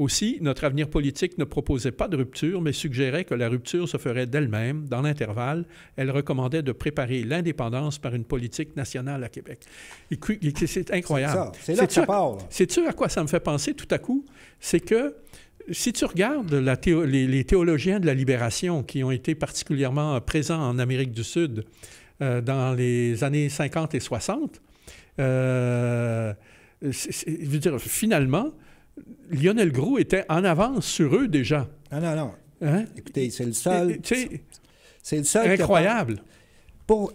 Aussi, notre avenir politique ne proposait pas de rupture, mais suggérait que la rupture se ferait d'elle-même. Dans l'intervalle, elle recommandait de préparer l'indépendance par une politique nationale à Québec. C'est incroyable. C'est là que ça parle. Sais-tu à quoi ça me fait penser tout à coup? C'est que si tu regardes la les, théologiens de la libération qui ont été particulièrement présents en Amérique du Sud euh, dans les années 50 et 60, euh, je veux dire, finalement, Lionel Groux était en avance sur eux déjà. Ah non, non. Hein? Écoutez, c'est le seul. C'est Incroyable. pour,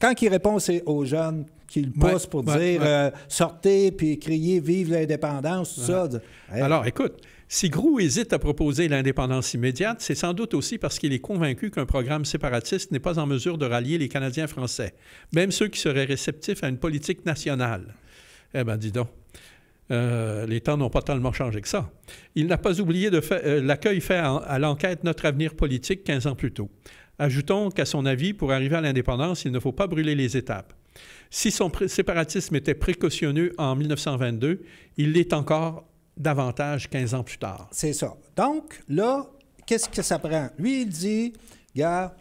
quand il répond aux jeunes qu'il pousse pour dire euh, sortez puis criez vive l'indépendance, tout ça. Alors, écoute. Si Groux hésite à proposer l'indépendance immédiate, c'est sans doute aussi parce qu'il est convaincu qu'un programme séparatiste n'est pas en mesure de rallier les Canadiens français, même ceux qui seraient réceptifs à une politique nationale. Eh bien, dis donc. Euh, les temps n'ont pas tellement changé que ça. Il n'a pas oublié de euh, l'accueil fait à, l'enquête Notre avenir politique 15 ans plus tôt. Ajoutons qu'à son avis, pour arriver à l'indépendance, il ne faut pas brûler les étapes. Si son séparatisme était précautionneux en 1922, il l'est encore davantage 15 ans plus tard. C'est ça. Donc, là, qu'est-ce que ça prend? Lui, il dit, gars,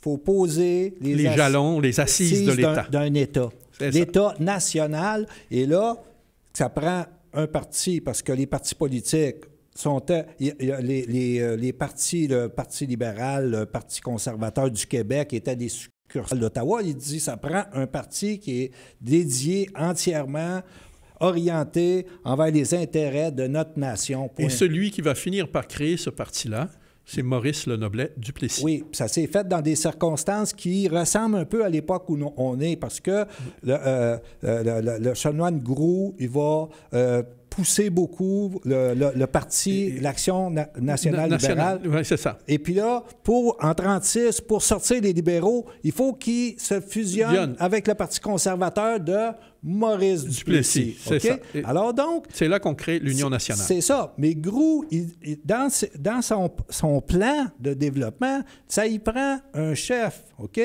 faut poser les, jalons, les assises de l'État. D'un État. L'État national. Et là, ça prend un parti parce que les partis politiques sont euh, les, partis, le Parti libéral, le Parti conservateur du Québec étaient des succursales d'Ottawa. Il dit ça prend un parti qui est dédié entièrement orienté envers les intérêts de notre nation. Et celui qui va finir par créer ce parti-là, c'est Maurice Le Noblet Duplessis. Oui, ça s'est fait dans des circonstances qui ressemblent un peu à l'époque où on est, parce que le, euh, chanoine Grou, il va euh, pousser beaucoup le, parti, l'Action nationale, libérale. c'est ça. Et puis là, pour, en 36, pour sortir les libéraux, il faut qu'ils se fusionnent avec le Parti conservateur de Maurice Duplessis. Duplessis ça. Alors donc... C'est là qu'on crée l'Union nationale. C'est ça. Mais Grou, il, dans, dans son, son, plan de développement, ça y prend un chef, OK?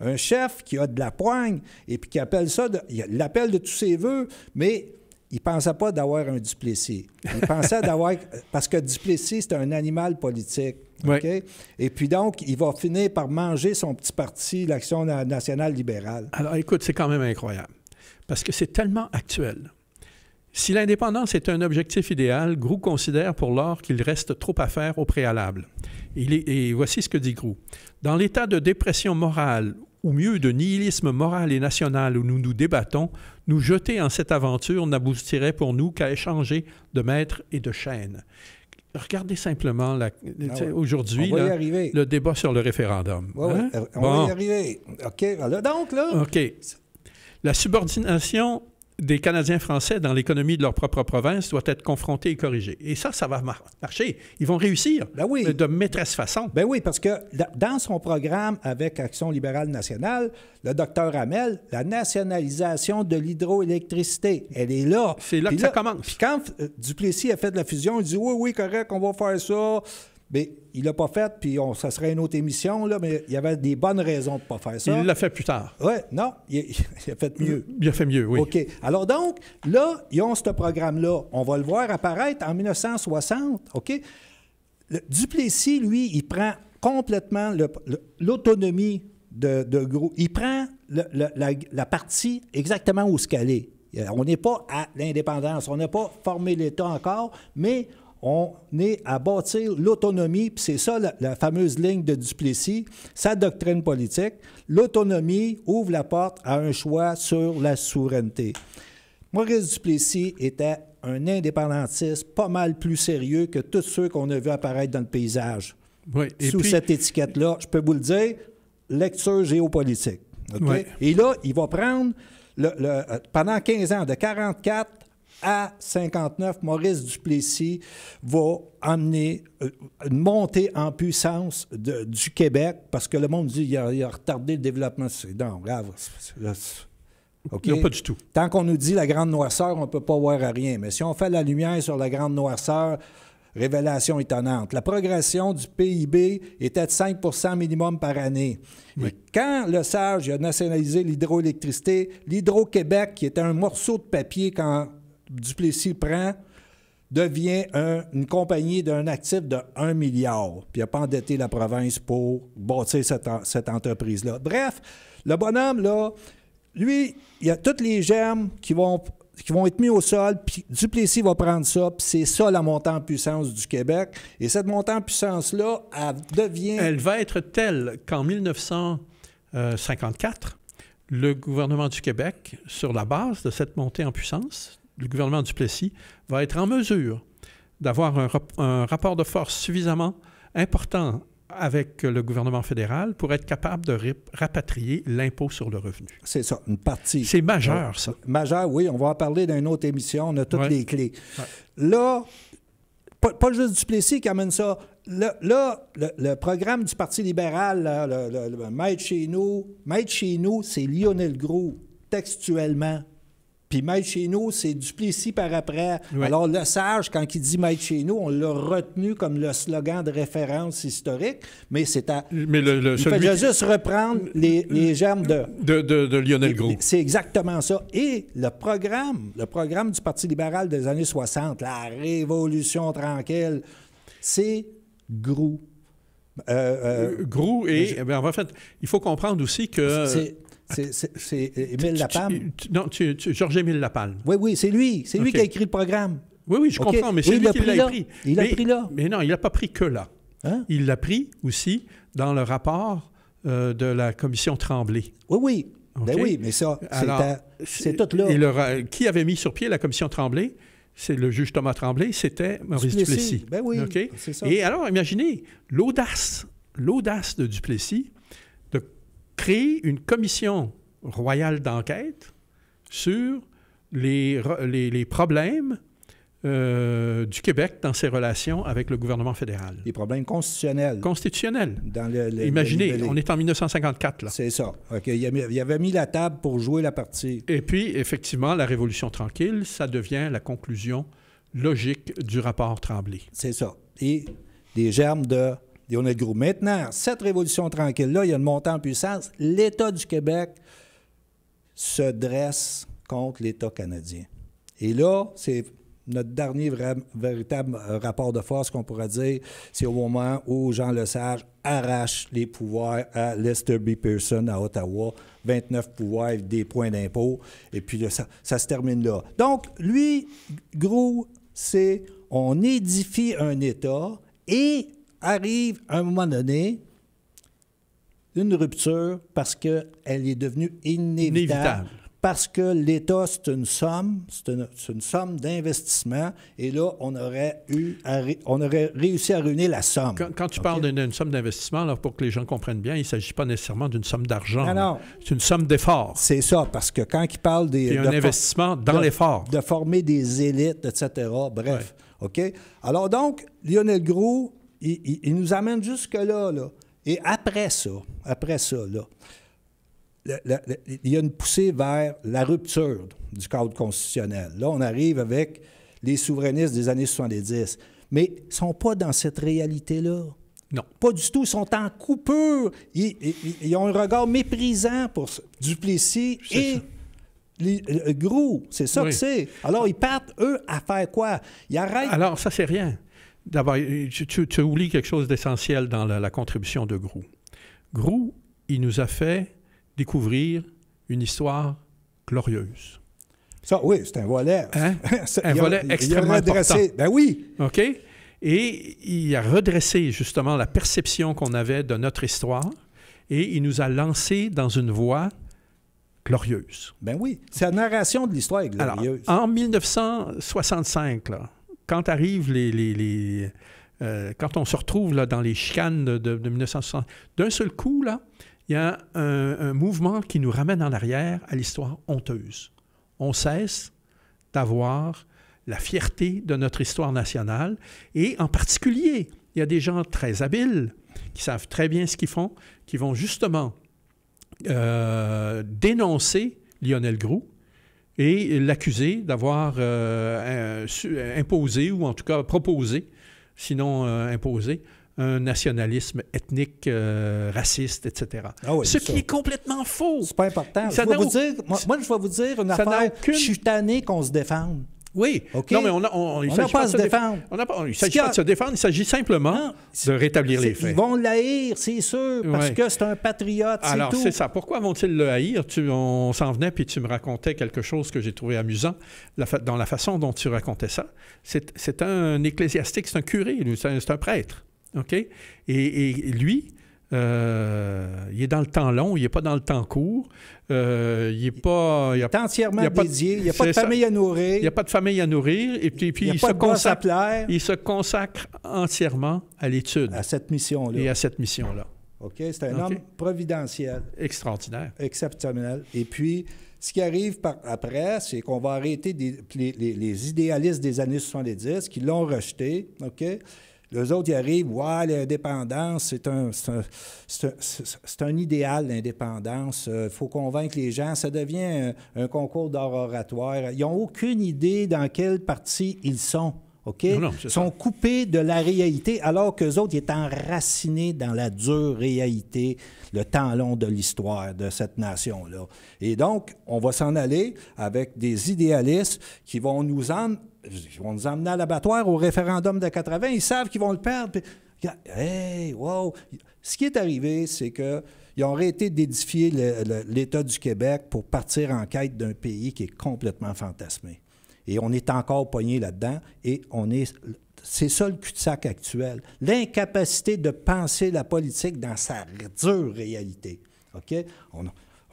Un chef qui a de la poigne et puis qui appelle ça... De, l'appelle de tous ses voeux, mais il pensait pas d'avoir un Duplessis. Il pensait d'avoir... Parce que Duplessis, c'est un animal politique. OK? Et puis donc, il va finir par manger son petit parti, l'Action nationale libérale. Alors, écoute, c'est quand même incroyable parce que c'est tellement actuel. Si l'indépendance est un objectif idéal, Grou considère pour l'or qu'il reste trop à faire au préalable. et voici ce que dit Grou. Dans l'état de dépression morale, ou mieux de nihilisme moral et national où nous nous débattons, nous jeter en cette aventure n'aboutirait pour nous qu'à échanger de maîtres et de chaînes. Regardez simplement ah aujourd'hui le débat sur le référendum. Hein? on va y arriver. OK. donc, là, la subordination des Canadiens français dans l'économie de leur propre province doit être confrontée et corrigée. Et ça, ça va marcher. Ils vont réussir ben oui. de maîtresse façon. Ben oui, parce que dans son programme avec Action libérale nationale, le docteur Hamel, la nationalisation de l'hydroélectricité, elle est là. C'est là que ça commence. Puis quand euh, Duplessis a fait de la fusion, il dit oui, oui, correct, on va faire ça. Mais il l'a pas fait, puis ça serait une autre émission, là, mais il y avait des bonnes raisons de ne pas faire ça. Il l'a fait plus tard. Oui, non, il, a fait mieux. Il a fait mieux, oui. OK. Alors donc, là, ils ont ce programme-là. On va le voir apparaître en 1960, OK? Duplessis, lui, il prend complètement l'autonomie de, groupe. Il prend la, la partie exactement où ce qu'elle est. Euh, on n'est pas à l'indépendance, on n'a pas formé l'État encore, mais on est à bâtir l'autonomie, puis c'est ça la, fameuse ligne de Duplessis, sa doctrine politique. L'autonomie ouvre la porte à un choix sur la souveraineté. Maurice Duplessis était un indépendantiste pas mal plus sérieux que tous ceux qu'on a vu apparaître dans le paysage. et Sous cette étiquette-là, je peux vous le dire, lecture géopolitique. Et là, il va prendre, le, euh, pendant 15 ans, de 44 à 59, Maurice Duplessis va amener une euh, montée en puissance du Québec parce que le monde dit qu'il a, retardé le développement. Non, grave. Non, pas du tout. Tant qu'on nous dit la grande noirceur, on ne peut pas voir à rien. Mais si on fait la lumière sur la grande noirceur, révélation étonnante. La progression du PIB était de 5 minimum par année. quand le sage a nationalisé l'hydroélectricité, l'Hydro-Québec, qui était un morceau de papier quand Duplessis prend devient une compagnie d'un actif de 1 milliard, puis il n'a pas endetté la province pour bâtir cette, entreprise-là. Bref, le bonhomme, là, lui, il y a toutes les germes qui vont, qui vont être mis au sol, puis Duplessis va prendre ça, puis c'est ça la montée en puissance du Québec. Et cette montée en puissance-là, elle devient... Elle va être telle qu'en 1954, le gouvernement du Québec, sur la base de cette montée en puissance, le gouvernement Duplessis, va être en mesure d'avoir un, rapport de force suffisamment important avec le gouvernement fédéral pour être capable de rapatrier l'impôt sur le revenu. C'est ça, une partie. C'est majeur, euh, ça. Majeur, oui. On va en parler dans une autre émission. On a toutes les clés. Là, pas, juste Duplessis qui amène ça. Là, le, programme du Parti libéral, le, Maître chez nous, Maître chez nous, c'est Lionel Gros, textuellement. Puis chez nous, c'est Duplessis par après. Alors, le sage, quand il dit chez nous, on l'a retenu comme le slogan de référence historique, mais c'est à. Mais le, il celui... juste reprendre les, les germes de. De, de, Lionel Gros. C'est exactement ça. Et le programme, le programme du Parti libéral des années 60, la révolution tranquille, c'est Gros. Gros euh, euh, Grou et. Eh en fait, il faut comprendre aussi que. C'est euh, Émile Lapalme. non, tu, Georges Émile Lapalme. Oui, oui, c'est lui. C'est lui qui a écrit le programme. Oui, oui, je comprends, mais c'est lui qui l'a pris. Il l'a pris là. Mais non, il n'a pas pris que là. Hein? Il l'a pris aussi dans le rapport euh, de la commission Tremblay. Oui, oui. Ben oui, mais ça, c'est tout là. Et qui avait mis sur pied la commission Tremblay? C'est le juge Thomas Tremblay, c'était Maurice Duplessis. Ben oui, ça. Et alors, imaginez l'audace, l'audace de Duplessis créer une commission royale d'enquête sur les, les, problèmes euh, du Québec dans ses relations avec le gouvernement fédéral. Les problèmes constitutionnels. Constitutionnels. Dans Imaginez, on est en 1954, là. C'est ça. OK. Il, y avait mis la table pour jouer la partie. Et puis, effectivement, la Révolution tranquille, ça devient la conclusion logique du rapport Tremblay. C'est ça. Et des germes de a le groupe Maintenant, cette révolution tranquille-là, il y a une montée en puissance. L'État du Québec se dresse contre l'État canadien. Et là, c'est notre dernier véritable euh, rapport de force qu'on pourrait dire, c'est au moment où Jean Lesage arrache les pouvoirs à Lester B. Pearson à Ottawa, 29 pouvoirs, et des points d'impôt, et puis ça, ça, se termine là. Donc, lui, gros, c'est on édifie un État et arrive à un moment donné une rupture parce qu'elle est devenue inévitable. Parce que l'État, c'est une somme, c'est une, somme d'investissement, et là, on aurait, eu on aurait réussi à ruiner la somme. Quand, tu parles d'une somme d'investissement, pour que les gens comprennent bien, il ne s'agit pas nécessairement d'une somme d'argent. C'est une somme d'efforts. C'est ça, parce que quand il parle des. Il investissement dans l'effort. De former des élites, etc. Bref. OK? Alors donc, Lionel Gros il, nous amène jusque-là. Là. Et après ça, après ça, là, il y a une poussée vers la rupture du cadre constitutionnel. Là, on arrive avec les souverainistes des années 70. Mais ils ne sont pas dans cette réalité-là. Non. Pas du tout. Ils sont en coupure. Ils, ont un regard méprisant pour Duplessis et le, euh, gros, c'est ça que c'est. Alors, ils partent, eux, à faire quoi? Ils arrêtent. Alors, ça, c'est rien. D'abord, euh, tu, oublies quelque chose d'essentiel dans la, contribution de Grou. Grou, il nous a fait découvrir une histoire glorieuse. Ça, oui, c'est un volet. Hein? un volet extrêmement important. Ben oui. OK. Et il a redressé justement la perception qu'on avait de notre histoire et il nous a lancé dans une voie glorieuse. Ben oui, C'est la narration de l'histoire glorieuse. en 1965, là, quand arrivent les... Euh, quand on se retrouve là, dans les chicanes de, 1960, d'un seul coup, là, il y a un, mouvement qui nous ramène en arrière à l'histoire honteuse. On cesse d'avoir la fierté de notre histoire nationale et en particulier, il y a des gens très habiles qui savent très bien ce qu'ils font, qui vont justement euh, dénoncer Lionel Groux et l'accuser d'avoir euh, imposé, ou en tout cas proposé, sinon euh, imposé, un nationalisme ethnique, euh, raciste, etc. Ah Ce qui est complètement faux. C'est pas important. je vous dire, moi, je vais vous dire une affaire. Je suis tanné qu'on se défende. Oui. Non, mais on n'a pas se défendre. il ne s'agit pas de se défendre, il s'agit simplement de rétablir les faits. Ils vont l'haïr, c'est sûr, parce que c'est un patriote, Alors, c'est ça. Pourquoi vont-ils le haïr? Tu, on s'en venait, puis tu me racontais quelque chose que j'ai trouvé amusant dans la façon dont tu racontais ça. C'est un ecclésiastique, c'est un curé, c'est un, prêtre. OK? Et, lui... Euh, il est dans le temps long, il n'est pas dans le temps court. Euh, il est pas. entièrement dédié. il n'y a pas de famille à nourrir. Il n'y a pas de famille à nourrir. Et puis, puis il, se consacre, il se consacre entièrement à l'étude. À cette mission-là. Et à cette mission-là. OK? C'est un homme providentiel. Extraordinaire. Exceptionnel. Et puis, ce qui arrive après, c'est qu'on va arrêter les, les, idéalistes des années 70 qui l'ont rejeté. OK? Les autres, ils arrivent, ouais, l'indépendance, c'est un, un, un, un, idéal, l'indépendance. Il euh, faut convaincre les gens. Ça devient un, concours d'oratoire. oratoire. Ils n'ont aucune idée dans quelle partie ils sont. OK? Non, sont coupés de la réalité, alors qu'eux autres, ils sont enracinés dans la dure réalité, le temps long de l'histoire de cette nation-là. Et donc, on va s'en aller avec des idéalistes qui vont nous en ils vont nous emmener à l'abattoir au référendum de 80. Ils savent qu'ils vont le perdre. Puis, hey, wow! Ce qui est arrivé, c'est que ils ont arrêté d'édifier l'État du Québec pour partir en quête d'un pays qui est complètement fantasmé. Et on est encore poigné là-dedans et on est. C'est ça le cul-de-sac actuel. L'incapacité de penser la politique dans sa dure réalité. OK?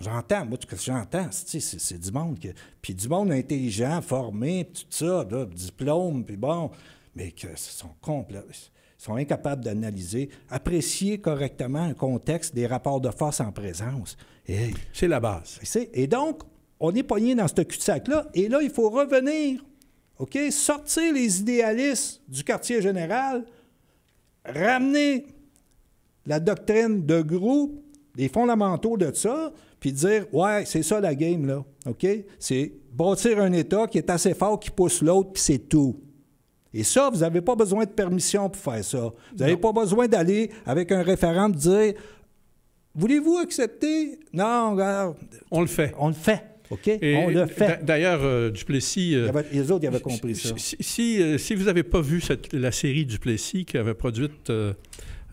J'entends, moi, ce que j'entends, c'est du monde. puis du monde intelligent, formé, tout ça, diplôme, puis bon, mais que sont complets, sont incapables d'analyser, apprécier correctement un contexte des rapports de force en présence. C'est la base. Et, donc, on est pogné dans ce cul-de-sac-là, et là, il faut revenir, OK? Sortir les idéalistes du quartier général, ramener la doctrine de groupe, les fondamentaux de ça, puis dire Ouais, c'est ça la game, là. OK? C'est bâtir un État qui est assez fort, qui pousse l'autre, puis c'est tout. Et ça, vous n'avez pas besoin de permission pour faire ça. Vous n'avez pas besoin d'aller avec un référendum dire Voulez-vous accepter Non, On le fait. On le fait. OK? on le fait. D'ailleurs, euh, Duplessis. Euh, les autres, ils avaient compris si, ça. Si, euh, vous n'avez pas vu la série Duplessis qui avait produite.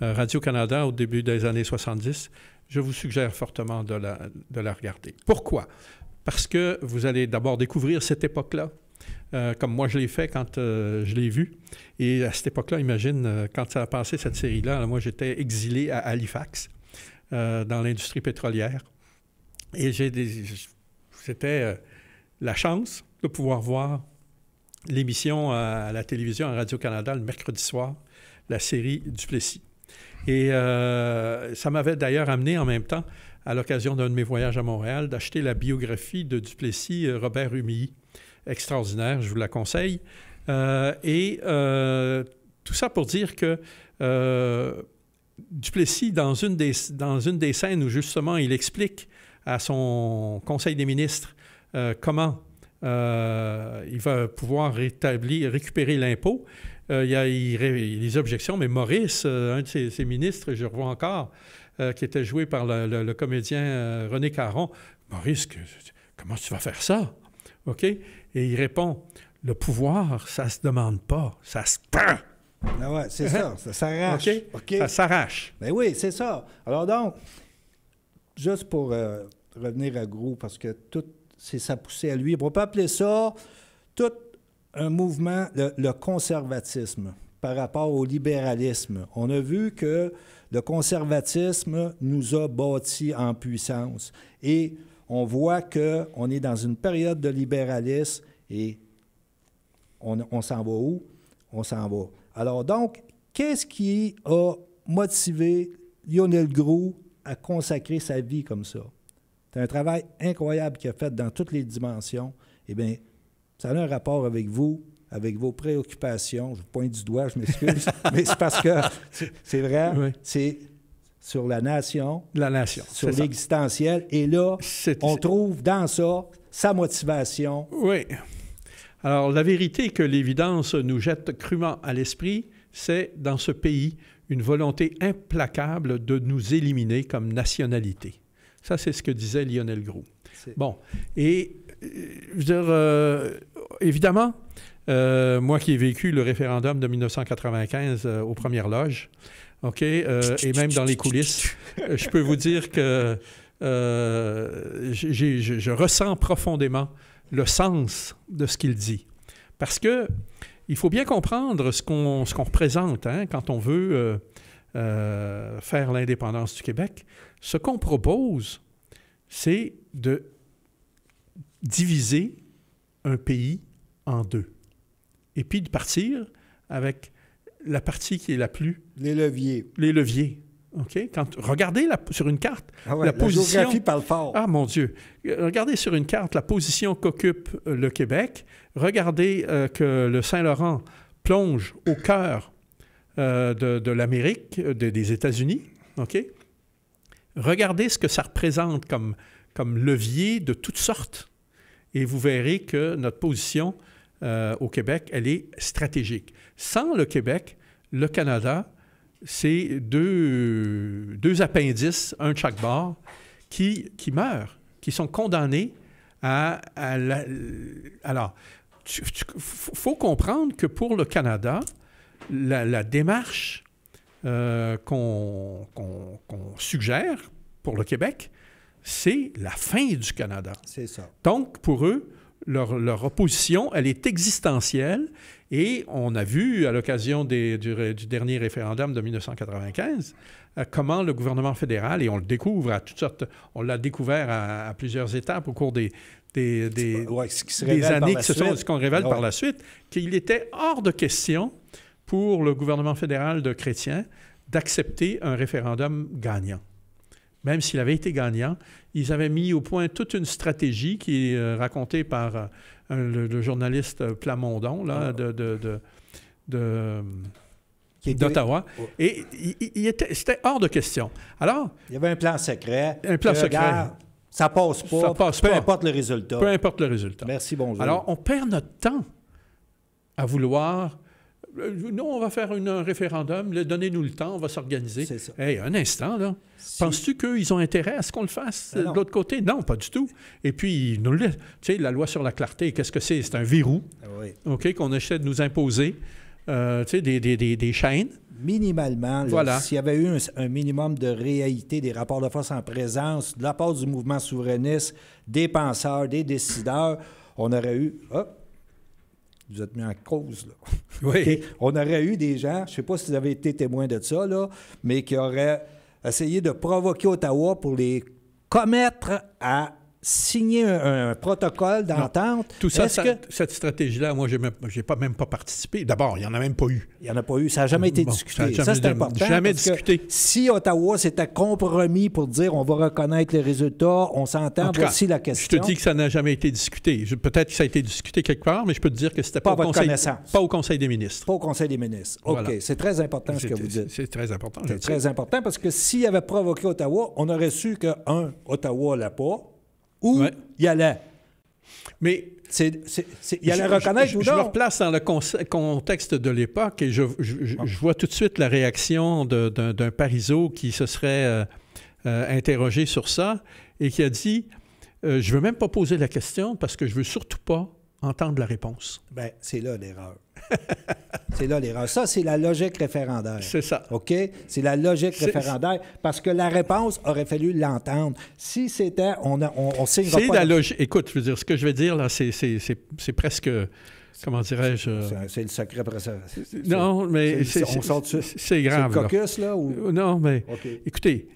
Radio-Canada au début des années 70, je vous suggère fortement de la, regarder. Pourquoi? Parce que vous allez d'abord découvrir cette époque-là, euh, comme moi je l'ai fait quand euh, je l'ai vu. Et à cette époque-là, imagine, euh, quand ça a passé cette série-là, moi j'étais exilé à Halifax, dans l'industrie pétrolière. Et j'ai c'était la chance de pouvoir voir l'émission à, la télévision, à Radio-Canada, le mercredi soir, la série Duplessis. Et euh, ça m'avait d'ailleurs amené en même temps, à l'occasion d'un de mes voyages à Montréal, d'acheter la biographie de Duplessis, euh, Robert Humilly. Extraordinaire, je vous la conseille. Euh, et tout ça pour dire que Duplessis, dans une, des, dans une des scènes où justement il explique à son Conseil des ministres comment il va pouvoir rétablir, récupérer l'impôt. Euh, il y a les objections, mais Maurice, euh, un de ses, ministres, je revois encore, euh, qui était joué par le, comédien René Caron, Maurice, comment tu vas faire ça? OK? Et il répond, le pouvoir, ça se demande pas, ça se prend. Ah c'est ça, ça s'arrache. Ça s'arrache. mais ben oui, c'est ça. Alors donc, juste pour revenir à Gros, parce que tout, c'est sa poussée à lui. On peut appeler ça toute un mouvement, le, conservatisme par rapport au libéralisme. On a vu que le conservatisme nous a bâti en puissance et on voit qu'on est dans une période de libéralisme et on, s'en va où? On s'en va. Alors donc, qu'est-ce qui a motivé Lionel Gros à consacrer sa vie comme ça? C'est un travail incroyable qu'il a fait dans toutes les dimensions. Eh bien, ça a un rapport avec vous, avec vos préoccupations. Je vous pointe du doigt, je m'excuse, mais c'est parce que c'est vrai, c'est sur la nation, la nation sur l'existentiel. Et là, on trouve dans ça sa motivation. Oui. Alors, la vérité que l'évidence nous jette crûment à l'esprit, c'est dans ce pays une volonté implacable de nous éliminer comme nationalité. Ça, c'est ce que disait Lionel Gros. Bon, et je veux dire, euh, évidemment, euh, moi qui ai vécu le référendum de 1995 euh, aux premières loges, OK, et même dans les coulisses, je peux vous dire que je ressens profondément le sens de ce qu'il dit. Parce que il faut bien comprendre ce qu'on représente hein, quand on veut faire l'indépendance du Québec. Ce qu'on propose, c'est de diviser un pays en deux. Et puis de partir avec la partie qui est la plus... Les leviers. Les leviers. OK? Quand, regardez sur une carte ah la, position... géographie parle fort. Ah, mon Dieu. Regardez sur une carte la position qu'occupe euh, le Québec. Regardez euh, que le Saint-Laurent plonge au cœur euh, de, l'Amérique, des États-Unis. OK? Regardez ce que ça représente comme, comme levier de toutes sortes. Et vous verrez que notre position euh, au Québec, elle est stratégique. Sans le Québec, le Canada, c'est deux, deux, appendices, un de chaque bord, qui, qui meurent, qui sont condamnés à... alors, il faut comprendre que pour le Canada, la, démarche euh, qu'on suggère pour le Québec, c'est la fin du Canada. C'est ça. Donc, pour eux, leur, opposition, elle est existentielle. Et on a vu, à l'occasion du, du, dernier référendum de 1995, euh, comment le gouvernement fédéral, et on le découvre à toutes sortes, on l'a découvert à, plusieurs étapes au cours des, des, années qui se sont, ce qu'on révèle par la suite, qu'il était hors de question pour le gouvernement fédéral de chrétiens d'accepter un référendum gagnant même s'il avait été gagnant, ils avaient mis au point toute une stratégie qui est euh, racontée par euh, le, journaliste euh, Plamondon, là, de, d'Ottawa. Et c'était hors de question. Alors. Il y avait un plan secret. Un plan secret. ça passe pas. Ça passe peu importe le résultat. Peu importe le résultat. Merci, bonjour. Alors, on perd notre temps à vouloir euh, nous, on va faire un référendum, donnez-nous le temps, on va s'organiser. C'est ça. un instant, là. Penses-tu qu'ils ont intérêt à ce qu'on le fasse ben de l'autre côté? Non, pas du tout. Et puis, tu sais, la loi sur la clarté, qu'est-ce que c'est? C'est un verrou ah OK, qu'on essaie de nous imposer, euh, tu sais, des, chaînes minimalement, s'il y avait eu un, minimum de réalité des rapports de force en présence de la part du mouvement souverainiste, des penseurs, des décideurs, on aurait eu, vous êtes mis en cause. Là. Oui. On aurait eu des gens, je ne sais pas si vous avez été témoin de ça, là, mais qui auraient essayé de provoquer Ottawa pour les commettre à signer un, protocole d'entente. Tout ça, cette stratégie-là, moi, je n'ai pas, même pas participé. D'abord, il n'y en a même pas eu. Il n'y en a pas eu. Ça n'a jamais été discuté. Ça, c'est important. Jamais discuté. si Ottawa s'était compromis pour dire on va reconnaître les résultats, on s'entend, voici la question. Je te dis que ça n'a jamais été discuté. Peut-être que ça a été discuté quelque part, mais je peux te dire que c'était pas, pas, au conseil, pas au Conseil des ministres. Pas au Conseil des ministres. OK. C'est très important ce que vous dites. C'est très important. C'est très important parce que s'il y avait provoqué Ottawa, on aurait su que, un, Ottawa l'a pas où y il allait. Mais il allait reconnaître je, je, je, me replace dans le contexte de l'époque et ah. je, vois tout de suite la réaction d'un parisot qui se serait euh, euh, interrogé sur ça et qui a dit euh, Je ne veux même pas poser la question parce que je ne veux surtout pas entendre la réponse. Bien, c'est là l'erreur. c'est là l'erreur. Ça, c'est la logique référendaire. C'est ça. OK? C'est la logique référendaire parce que la réponse aurait fallu l'entendre. Si c'était, on, a, on, on C'est la logique. Écoute, je veux dire, ce que je vais dire là, c'est presque. Comment dirais-je? Euh, c'est le secret Non, mais c'est. C'est grave. C'est le caucus, là? Euh, non, mais. Écoutez,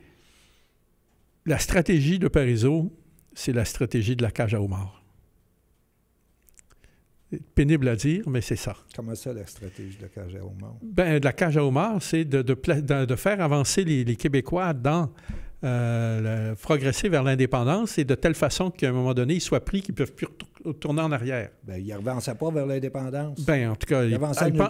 la stratégie de Parisot, c'est la stratégie de la cage à homards pénible à dire, mais c'est ça. Comment ça, la stratégie de la cage à homard? Ben, de la cage à homard, c'est de, faire avancer les, Québécois dans... Euh, progresser vers l'indépendance et de telle façon qu'à un moment donné, ils soient pris, qu'ils ne peuvent plus tourner en arrière. Bien, ils ne pas vers l'indépendance. Bien, en tout cas,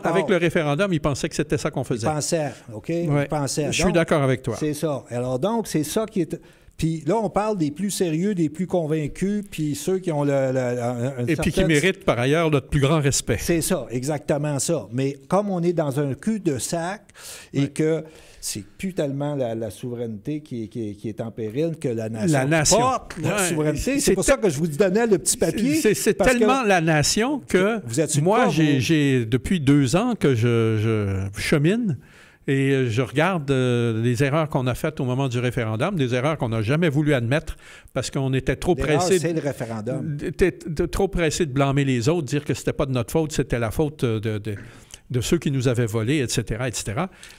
avec le référendum, ils pensaient que c'était ça qu'on faisait. Ils pensaient, OK? Ils pensaient. Je suis d'accord avec toi. C'est ça. Alors donc, c'est ça qui est... Puis là, on parle des plus sérieux, des plus convaincus, puis ceux qui ont le... Et puis qui méritent par ailleurs notre plus grand respect. C'est ça, exactement ça. Mais comme on est dans un cul de sac et que c'est plus tellement la, souveraineté qui est, qui, en péril que la nation. La nation. Porte la souveraineté. C'est pour ça que je vous donnais le petit papier. C'est tellement la nation que, vous êtes moi, j'ai depuis deux ans que je chemine et euh, je regarde euh, les erreurs qu'on a faites au moment du référendum, des erreurs qu'on n'a jamais voulu admettre parce qu'on était trop pressé. C'est le référendum. Trop pressé de blâmer les autres, dire que ce c'était pas de notre faute, c'était la faute euh, de, ceux qui nous avaient volé, etc., etc.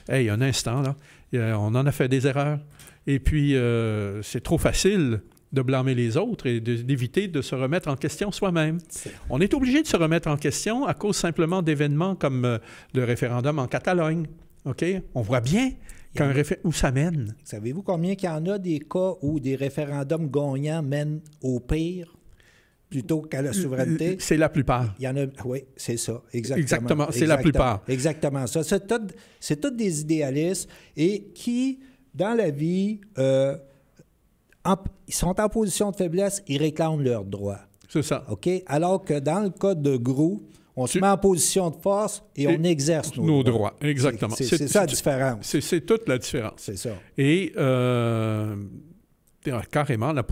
a un instant, là, on en a fait des erreurs. Et puis, c'est trop facile de blâmer les autres et d'éviter de, se remettre en question soi-même. On est obligé de se remettre en question à cause simplement d'événements comme le référendum en Catalogne. OK? On voit bien où ça mène. Savez-vous combien qu'il y en a des cas où des référendums gagnants mènent au pire plutôt qu'à la euh, souveraineté? Euh, c'est la plupart. Il y en a, oui, c'est ça, exactement. Exactement, c'est la plupart. Exactement ça. C'est tout, des idéalistes et qui, dans la vie, euh, sont en position de faiblesse, ils réclament leurs droits. C'est ça. OK? Alors que dans le cas de Gros, on se met en position de force et, on exerce nos, droits. Exactement. C'est ça la différence. C'est toute la différence. C'est ça. Et euh, carrément, la,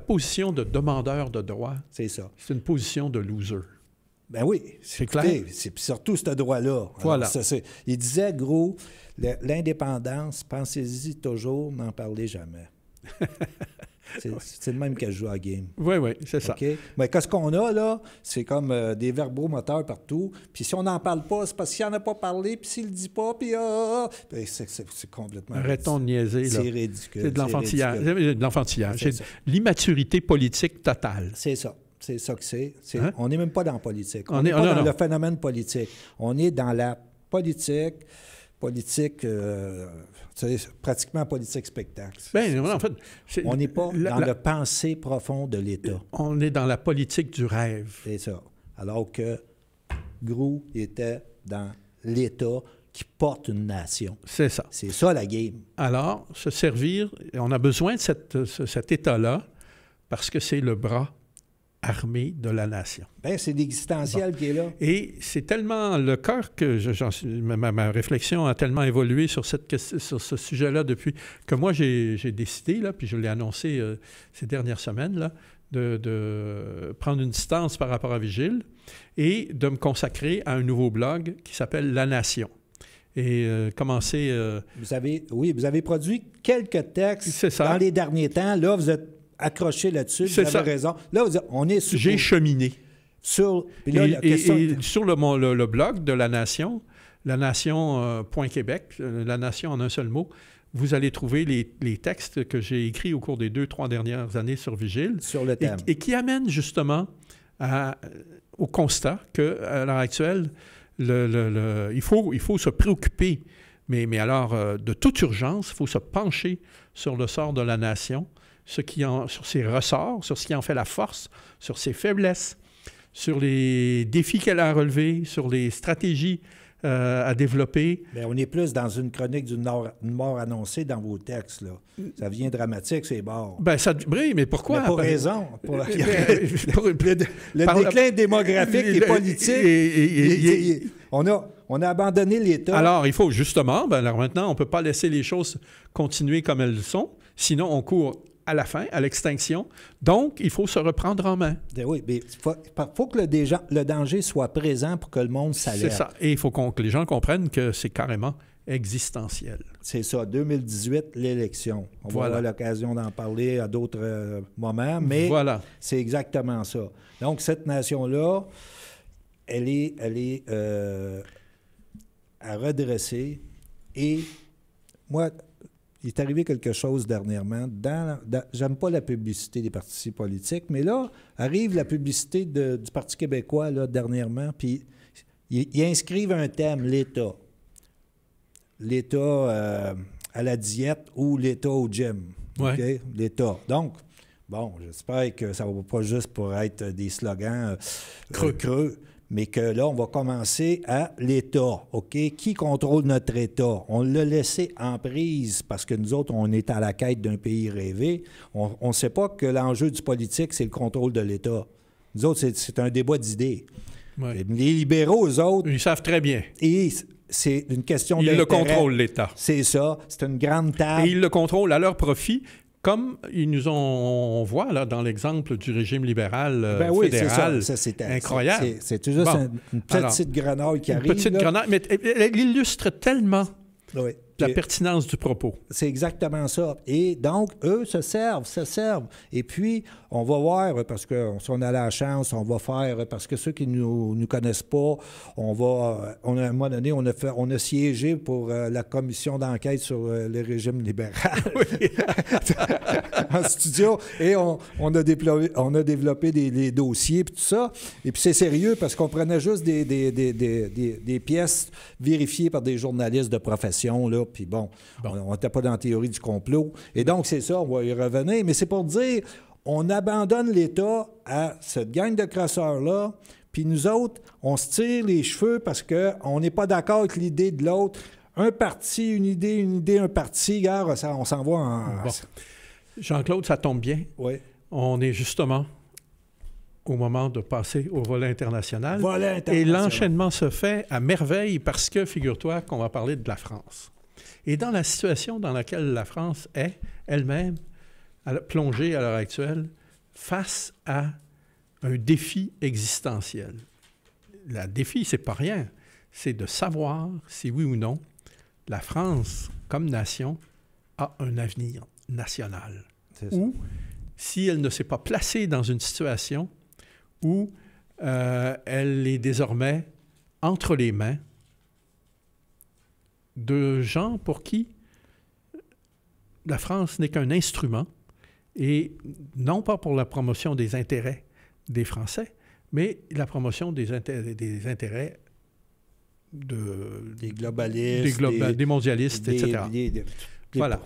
position de demandeur de droit, c'est ça. C'est une position de loser. Ben oui, c'est clair. C'est surtout ce droit-là. Voilà. il disait, gros, l'indépendance, pensez-y toujours, n'en parlez jamais. C'est le même qu'elle joue à game. Oui, oui, c'est ça. Mais qu'est-ce qu'on a là? C'est comme euh, des des moteurs partout. Puis si on n'en parle pas, c'est parce qu'il n'en a pas parlé, puis s'il ne dit pas, puis ah, ah, ah ben, c'est complètement. Arrêtons de niaiser. C'est ridicule. C'est de l'enfantillage. C'est de l'enfantillage. l'immaturité politique totale. C'est ça. C'est ça que c'est. Hein? On n'est même pas dans la politique. On est pas dans le phénomène politique. On est dans la politique, politique, euh, c'est pratiquement politique spectacle. Ben, en fait, on n'est pas dans la, le pensée profonde de l'État. On est dans la politique du rêve. C'est ça. Alors que Grou était dans l'État qui porte une nation. C'est ça. C'est ça la game. Alors, se servir, on a besoin de cet État-là parce que c'est le bras armée de la nation. Ben, c'est l'existentiel qui est là. Et c'est tellement le cœur que ma, ma, réflexion a tellement évolué sur, cette, sur ce sujet-là depuis que moi, j'ai décidé, là, puis je l'ai annoncé euh, ces dernières semaines, là, de, prendre une distance par rapport à Vigile et de me consacrer à un nouveau blog qui s'appelle La Nation et euh, commencer... Euh, vous avez, oui, vous avez produit quelques textes dans les derniers temps. Là, vous êtes accroché là-dessus. Vous raison. Là, on est sur. J'ai cheminé. Sur, et, sur le, blog de La Nation, la Nation euh, point Québec, euh, La Nation en un seul mot, vous allez trouver les, textes que j'ai écrits au cours des deux, trois dernières années sur Vigile. Sur le thème. Et, qui amènent justement euh, au constat qu'à l'heure actuelle, il, faut, il faut se préoccuper mais, mais, alors, de toute urgence, il faut se pencher sur le sort de la nation qui en, sur ses ressorts, sur ce qui en fait la force, sur ses faiblesses, sur les défis qu'elle a à sur les stratégies euh, à développer. Bien, on est plus dans une chronique d'une mort annoncée dans vos textes. Là. Ça devient dramatique, c'est bon Ben, ça, oui, mais pourquoi? pour raison. le, déclin démographique et politique. on, a, on a abandonné l'État. Alors, il faut justement, ben, alors maintenant, on ne peut pas laisser les choses continuer comme elles sont. Sinon, on court à la fin, à l'extinction. Donc, il faut se reprendre en main. Ben oui, mais il faut, que le, danger soit présent pour que le monde s'alerte. C'est ça. Et il faut que les gens comprennent que c'est carrément existentiel. C'est ça, 2018, l'élection. On aura l'occasion d'en parler à d'autres euh, moments, mais voilà. c'est exactement ça. Donc, cette nation-là, elle est, elle est euh, à redresser. Et moi, il est arrivé quelque chose dernièrement. Dans, J'aime pas la publicité des partis politiques, mais là, arrive la publicité du Parti québécois là, dernièrement, puis ils, inscrivent un thème, l'État. L'État euh, à la diète ou l'État au gym. L'État. Donc, bon, j'espère que ça va pas juste pour être des slogans euh, creux. creux mais que là, on va commencer à l'État, OK? Qui contrôle notre État? On l'a laissé en prise parce que nous autres, on est à la quête d'un pays rêvé. On ne sait pas que l'enjeu du politique, c'est le contrôle de l'État. Nous autres, c'est un débat d'idées. Les libéraux, eux autres... Ils savent très bien. Et c'est une question de... Ils le contrôlent, l'État. C'est ça. C'est une grande table. Et ils le contrôlent à leur profit comme ils nous ont, on voit là, dans l'exemple du régime libéral euh, ben oui, fédéral, ça, incroyable. C'est toujours une petite alors, grenade qui une Petite là. grenade, mais elle, illustre tellement oui la pertinence du propos. C'est exactement ça. Et donc, eux se servent, se servent. Et puis, on va voir, parce que euh, on a la chance, on va faire, parce que ceux qui ne nous, connaissent pas, on va, euh, on, à un moment donné, on a, fait, on a siégé pour euh, la commission d'enquête sur le régime libéral en studio. Et on, a, développé, on a développé des, dossiers, puis tout ça. Et puis, c'est sérieux, parce qu'on prenait juste des, des, des pièces vérifiées par des journalistes de profession, là, puis bon, on n'était pas dans la théorie du complot. Et donc, c'est ça, on va y revenir. Mais c'est pour dire, on abandonne l'État à cette gang de crasseurs-là. Puis nous autres, on se tire les cheveux parce qu'on n'est pas d'accord avec l'idée de l'autre. Un parti, une idée, une idée, un parti. on s'en va en. Jean-Claude, ça tombe bien. Oui. On est justement au moment de passer au volet Volet international. Et l'enchaînement se fait à merveille parce que, figure-toi, qu'on va parler de la France. Et dans la situation dans laquelle la France est elle-même, plongée à l'heure actuelle, face à un défi existentiel. Le défi, c'est pas rien. C'est de savoir si oui ou non la France, comme nation, a un avenir national. Ou si elle ne s'est pas placée dans une situation où euh, elle est désormais entre les mains de gens pour qui la France n'est qu'un instrument, et non pas pour la promotion des intérêts des Français, mais la promotion des, intérêts des globalistes, des, mondialistes, etc. voilà.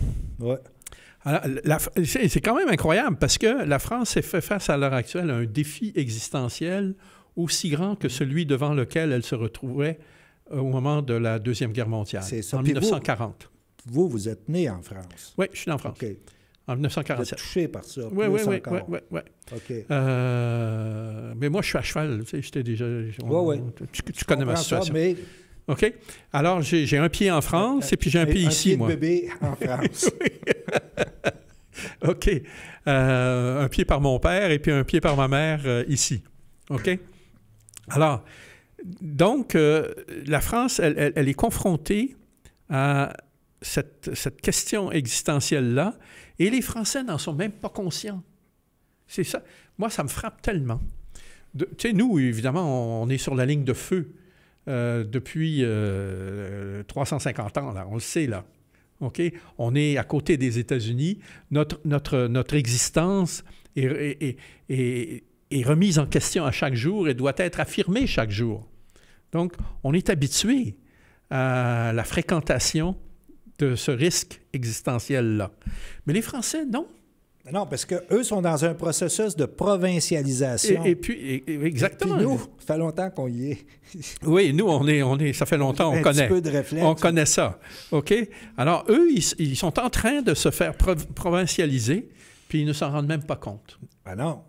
c'est quand même incroyable parce que la France fait face à l'heure actuelle à un défi existentiel aussi grand que celui devant lequel elle se retrouvait au moment de la Deuxième Guerre mondiale, en 1940. Vous, vous, êtes né en France. Oui, je suis né en France. OK. En 1947. Vous êtes touché par ça. Oui, oui, oui, oui, oui, oui. OK. Euh, mais moi, je suis à cheval. Tu sais, j'étais déjà. Tu, connais ma situation. Ça, mais... OK? Alors, j'ai, un pied en France et puis j'ai un pied ici, pied moi. Un bébé en France. OK. Euh, un pied par mon père et puis un pied par ma mère euh, ici. OK? Alors, donc, euh, la France, elle, est confrontée à cette, question existentielle-là, et les Français n'en sont même pas conscients. C'est ça. Moi, ça me frappe tellement. Tu sais, nous, évidemment, on, est sur la ligne de feu euh, depuis 350 euh, ans, là, on le sait, là. OK? On est à côté des États-Unis. Notre, existence est remise en question à chaque jour et doit être affirmée chaque jour. Donc, on est habitué à la fréquentation de ce risque existentiel-là. Mais les Français, non. Ben non, parce qu'eux sont dans un processus de provincialisation. Et, puis, exactement. nous, ça fait longtemps qu'on y est. oui, nous, on est, on est, ça fait longtemps, on connaît. Un peu de réflexe. On connaît ça. OK? Alors, eux, ils, ils sont en train de se faire provincialiser, puis ils ne s'en rendent même pas compte. Ben non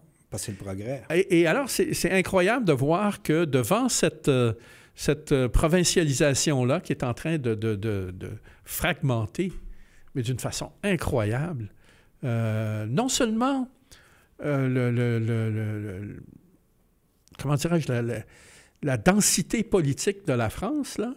le progrès. Et, alors, c'est incroyable de voir que devant cette, euh, cette euh, provincialisation-là qui est en train de, de, de, de fragmenter, mais d'une façon incroyable, euh, non seulement le, le, le, comment dirais-je, la, la, la, densité politique de la France, là,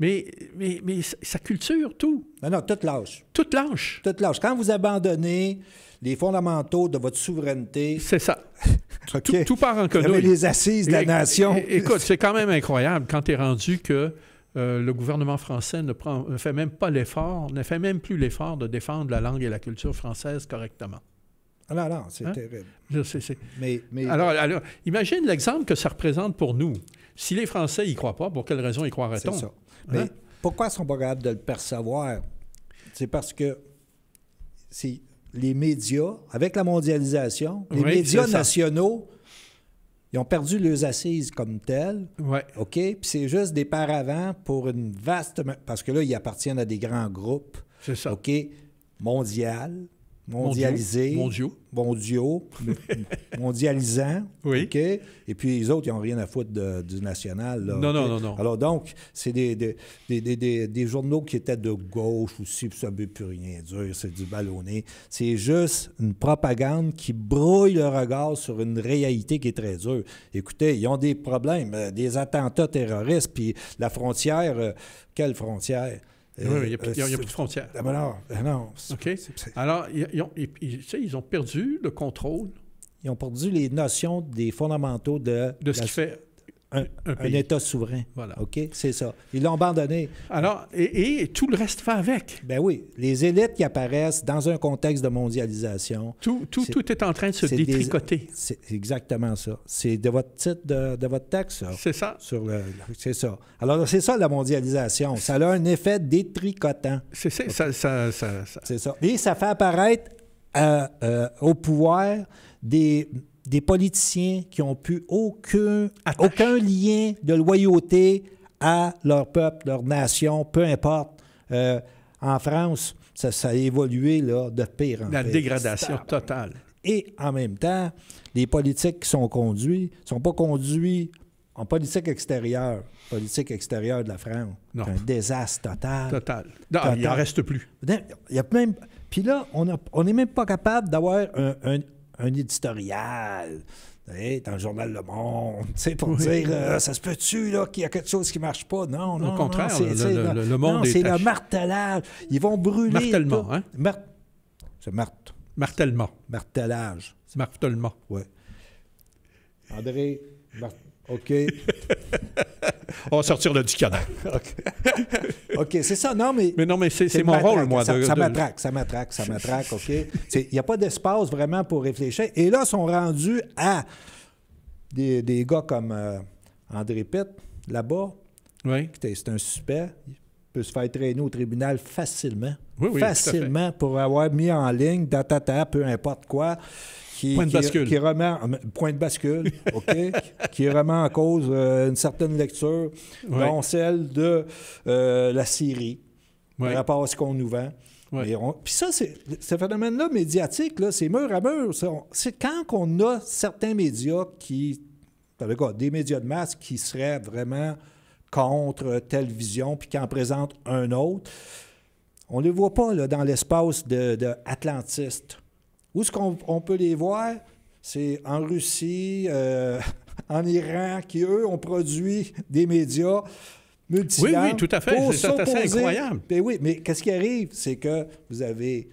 mais, mais, sa culture, tout. Non, non, tout lâche. Tout lâche. Tout lâche. Quand vous abandonnez les fondamentaux de votre souveraineté. C'est ça. tout, tout, part en connerie. les assises de la nation. Écoute, c'est quand même incroyable quand tu es rendu que euh, le gouvernement français ne, prend, fait même pas l'effort, ne fait même plus l'effort de défendre la langue et la culture française correctement. Ah non, non, c'est hein? terrible. Mais, Alors, alors, imagine l'exemple que ça représente pour nous. Si les Français y croient pas, pour quelle raison y croirait-on? on mais hein? pourquoi ils ne sont pas capables de le percevoir? C'est parce que les médias, avec la mondialisation, les médias nationaux, ils ont perdu leurs assises comme telles. OK? Puis c'est juste des paravents pour une vaste. Parce que là, ils appartiennent à des grands groupes. C'est ça. OK? Mondial mondialisé. Mondiaux. Mondiaux. mondialisant. Oui. OK? Et puis, les autres, ils n'ont rien à foutre du national. non, non, non, non. Alors, donc, c'est des des, journaux qui étaient de gauche aussi, puis ça ne veut plus rien dire, c'est du ballonné. C'est juste une propagande qui brouille le regard sur une réalité qui est très dure. Écoutez, ils ont des problèmes, euh, des attentats terroristes, puis la frontière, euh, quelle frontière? oui, il n'y a, euh, plus de frontières. Ah, ben non, ben non. OK. Alors, ils, ont, ils, ont, perdu le contrôle. Ils ont perdu les notions des fondamentaux de... De ce qui fait un, État souverain. Voilà. OK? C'est ça. Ils l'ont abandonné. Alors, et, tout le reste fait avec. Ben oui. Les élites qui apparaissent dans un contexte de mondialisation. Tout, est, en train de se détricoter. C'est exactement ça. C'est de votre titre de, votre texte, C'est ça. c'est ça. Alors, c'est ça, la mondialisation. Ça a un effet détricotant. C'est ça. ça, ça, ça. C'est ça. Et ça fait apparaître euh, euh, au pouvoir des des politiciens qui n'ont pu aucun, aucun lien de loyauté à leur peuple, leur nation, peu importe. Euh, en France, ça, a évolué de pire en La dégradation totale. Et en même temps, les politiques qui sont conduites ne sont pas conduites en politique extérieure. Politique extérieure de la France. Un désastre total. Total. Non, il n'en reste plus. Il y a même... Puis là, on n'est même pas capable d'avoir un, un un éditorial dans le journal Le Monde, pour dire euh, ça se peut-tu qu'il y a quelque chose qui ne marche pas? Non, non. Au contraire, non, le, Monde C'est le martelage. Ils vont brûler. Martèlement, hein? C'est mart... Martelage. C'est Oui. André, OK. On va sortir le dictionnaire. OK, c'est ça. Non, mais. Mais non, mais c'est mon rôle, moi. Ça, ça m'attraque, ça m'attraque, ça m'attraque, OK? Il n'y a pas d'espace vraiment pour réfléchir. Et là, sont rendus à des, gars comme euh, André Pitt, là-bas. Oui. C'est un suspect peut se faire traîner au tribunal facilement. facilement pour avoir mis en ligne, datata, peu importe quoi. Qui, point bascule. remet, point de bascule, OK? qui remet en cause euh, une certaine lecture, dont celle de euh, la Syrie, par rapport à ce qu'on nous vend. Puis ça, c'est, ce phénomène-là médiatique, là, c'est mur à mur. C'est quand on a certains médias qui, en tout cas, des médias de masse qui seraient vraiment contre telle vision, puis qui en présente un autre. On ne les voit pas dans l'espace de, Où est-ce qu'on peut les voir? C'est en Russie, euh, en Iran, qui, eux, ont produit des médias multilingues. Oui, oui, tout à fait. C'est assez incroyable. Mais ben oui, mais qu'est-ce qui arrive? C'est que vous avez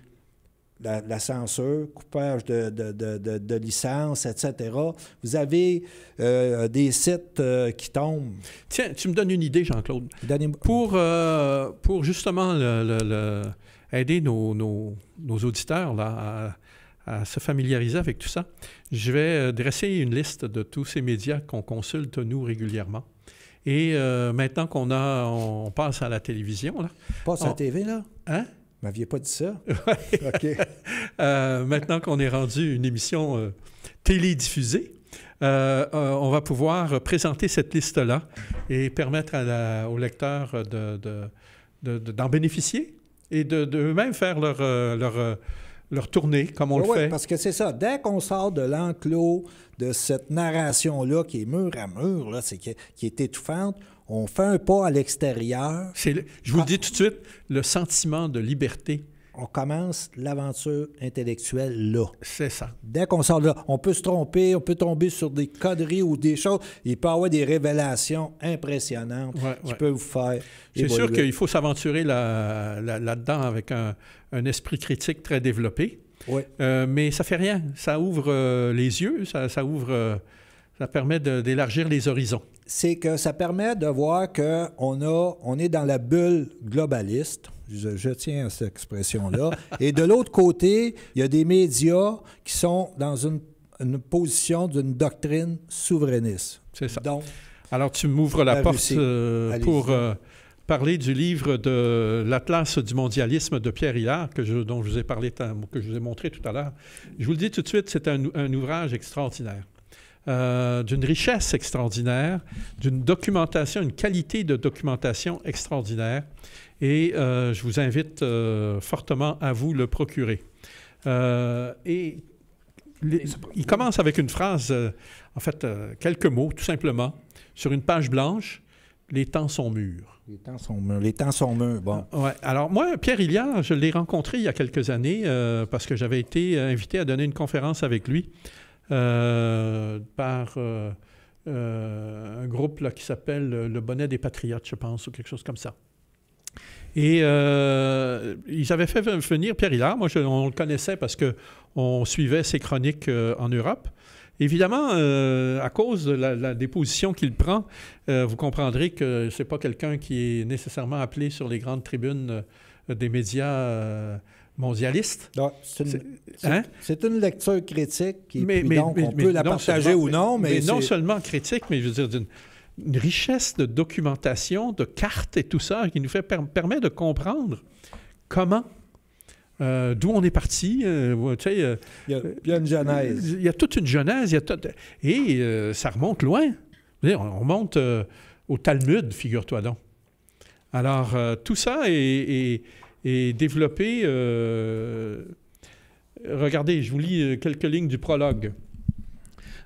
la, censure, coupage de, de, licences, etc. Vous avez euh, des sites euh, qui tombent. Tiens, tu me donnes une idée, Jean-Claude. Pour, euh, pour justement aider nos, auditeurs à, se familiariser avec tout ça, je vais dresser une liste de tous ces médias qu'on consulte, nous, régulièrement. Et maintenant qu'on a, on passe à la télévision. Là, passe à la TV, là? Hein? Vous m'aviez pas dit ça? Oui. OK. Euh, maintenant qu'on est rendu une émission euh, télédiffusée, euh, on va pouvoir présenter cette liste-là et permettre aux lecteurs d'en bénéficier et de même faire leur, leur, leur, tournée comme on le fait. Oui, parce que c'est ça. Dès qu'on sort de l'enclos de cette narration-là qui est mur à mur, là, qui est étouffante, on fait un pas à l'extérieur. je vous le dis tout de suite, le sentiment de liberté. On commence l'aventure intellectuelle là. C'est ça. Dès qu'on sort là, on peut se tromper, on peut tomber sur des conneries ou des choses. Il peut y avoir des révélations impressionnantes qui peuvent vous faire. C'est sûr qu'il faut s'aventurer là-dedans avec un, esprit critique très développé. Euh, mais ça fait rien. Ça ouvre euh, les yeux, ça, ouvre, euh, ça permet d'élargir les horizons c'est que ça permet de voir qu'on on est dans la bulle globaliste. Je, tiens à cette expression-là. Et de l'autre côté, il y a des médias qui sont dans une, position d'une doctrine souverainiste. C'est ça. Donc, Alors, tu m'ouvres la, porte euh, pour euh, parler du livre de l'Atlas du mondialisme de Pierre Hillard, que je, dont je vous ai parlé, que je vous ai montré tout à l'heure. Je vous le dis tout de suite, c'est un ouvrage extraordinaire. Euh, d'une richesse extraordinaire, d'une documentation, une qualité de documentation extraordinaire. Et euh, je vous invite euh, fortement à vous le procurer. et il commence avec une phrase, en fait, quelques mots, tout simplement, sur une page blanche. Les temps sont mûrs. Les temps sont mûrs. Les temps sont mûrs, bon. Alors moi, Pierre Hilliard, je l'ai rencontré il y a quelques années parce que j'avais été invité à donner une conférence avec lui euh, par euh, euh, un groupe là, qui s'appelle Le Bonnet des Patriotes, je pense, ou quelque chose comme ça. Et ils avaient fait venir Pierre Hillard. Moi, on le connaissait parce qu'on suivait ses chroniques en Europe. Évidemment, à cause de la, déposition qu'il prend, vous comprendrez que ce n'est pas quelqu'un qui est nécessairement appelé sur les grandes tribunes des médias mondialiste. Hein? C'est une, lecture critique, qui donc, on peut la partager ou non. Mais, non seulement critique, mais je veux dire d'une richesse de documentation, de cartes et tout ça, qui nous permet de comprendre comment euh, d'où on est parti. Euh, tu euh, il, y a, une genèse. Il y a toute une genèse. Il y a et ça remonte loin. on remonte au Talmud, figure-toi donc. Alors, tout ça est, et développer... Euh, regardez, je vous lis euh, quelques lignes du prologue.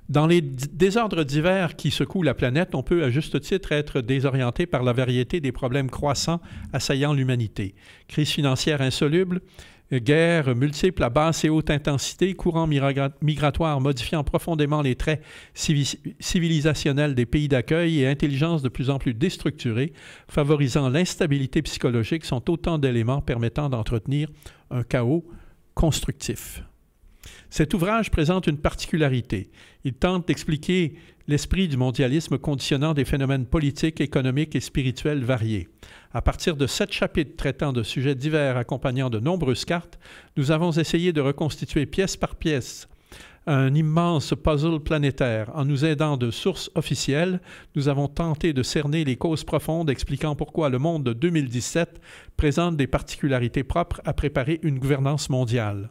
Dans les désordres divers qui secouent la planète, on peut à juste titre être désorienté par la variété des problèmes croissants assaillant l'humanité. Crise financière insoluble, guerres multiples à basse et haute intensité, courants migratoires modifiant profondément les traits civilisationnels des pays d'accueil et intelligence de plus en plus déstructurée, favorisant l'instabilité psychologique, sont autant d'éléments permettant d'entretenir un chaos constructif. Cet ouvrage présente une particularité. Il tente d'expliquer l'esprit du mondialisme conditionnant des phénomènes politiques, économiques et spirituels variés. À partir de sept chapitres traitant de sujets divers accompagnant de nombreuses cartes, nous avons essayé de reconstituer pièce par pièce un immense puzzle planétaire. En nous aidant de sources officielles, nous avons tenté de cerner les causes profondes expliquant pourquoi le monde de 2017 présente des particularités propres à préparer une gouvernance mondiale.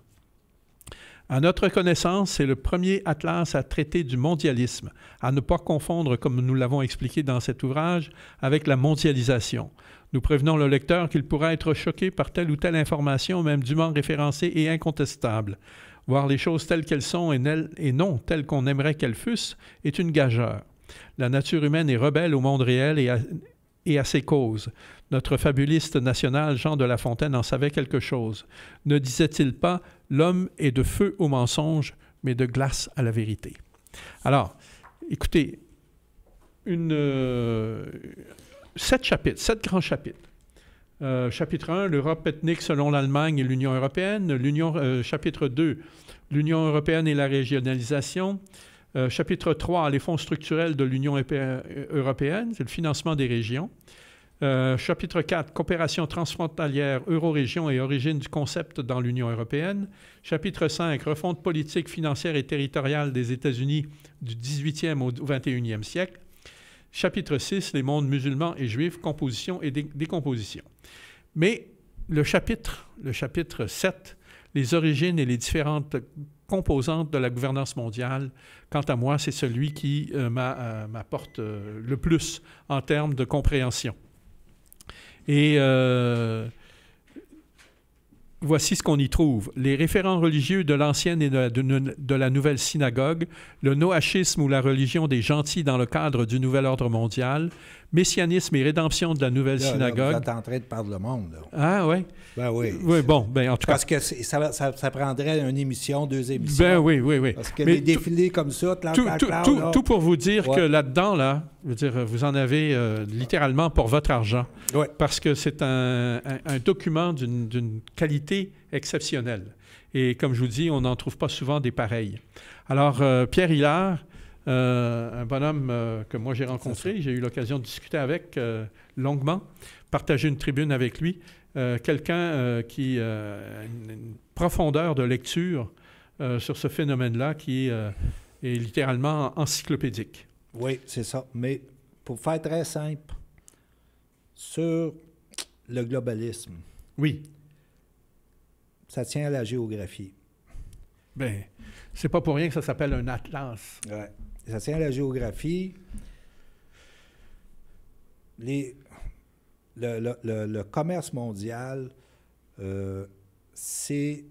À notre connaissance, c'est le premier atlas à traiter du mondialisme, à ne pas confondre, comme nous l'avons expliqué dans cet ouvrage, avec la mondialisation. Nous prévenons le lecteur qu'il pourra être choqué par telle ou telle information, même dûment référencée et incontestable. Voir les choses telles qu'elles sont et non telles qu'on aimerait qu'elles fussent est une gageure. La nature humaine est rebelle au monde réel et et à ses causes. Notre fabuliste national Jean de La Fontaine en savait quelque chose. Ne disait-il pas L'homme est de feu au mensonge, mais de glace à la vérité. Alors, écoutez, euh, sept chapitres, sept grands chapitres. Euh, chapitre 1, l'Europe ethnique selon l'Allemagne et l'Union européenne. Euh, chapitre 2, l'Union européenne et la régionalisation. chapitre 3, les fonds structurels de l'Union européenne, c'est le financement des régions. Euh, chapitre 4, coopération transfrontalière, euro-région et origine du concept dans l'Union européenne. Chapitre 5, refonte politique, financière et territoriale des États-Unis du 18e au 21e siècle. Chapitre 6, les mondes musulmans et juifs, composition et décomposition. Mais le chapitre, le chapitre 7, les origines et les différentes composantes de la gouvernance mondiale, quant à moi, c'est celui qui euh, euh, m'apporte le plus en termes de compréhension. Et euh, voici ce qu'on y trouve. Les référents religieux de l'ancienne et de la, nouvelle synagogue, le noachisme ou la religion des gentils dans le cadre du nouvel ordre mondial, Messianisme et rédemption de la nouvelle synagogue. Là, vous êtes en train de parler le monde. Ah oui? Ben oui. Oui, bon, ben en tout cas... Parce que ça, ça, prendrait une émission, deux émissions. Ben oui, oui, oui. Parce que Mais les défilés comme ça, tout, tout, pour vous dire que là-dedans, là, je veux dire, vous en avez euh, littéralement pour votre argent. Oui. Parce que c'est un, document d'une qualité exceptionnelle. Et comme je vous dis, on n'en trouve pas souvent des pareils. Alors, euh, Pierre Hillard, euh, un bonhomme euh, que moi j'ai rencontré, j'ai eu l'occasion de discuter avec euh, longuement, partager une tribune avec lui, quelqu'un qui a une, profondeur de lecture sur ce phénomène-là qui est littéralement encyclopédique. Oui, c'est ça. Mais pour faire très simple, sur le globalisme. Oui. Ça tient à la géographie. Bien, c'est pas pour rien que ça s'appelle un atlas. Ouais ça tient à la géographie. Les, le, commerce mondial, euh, c'est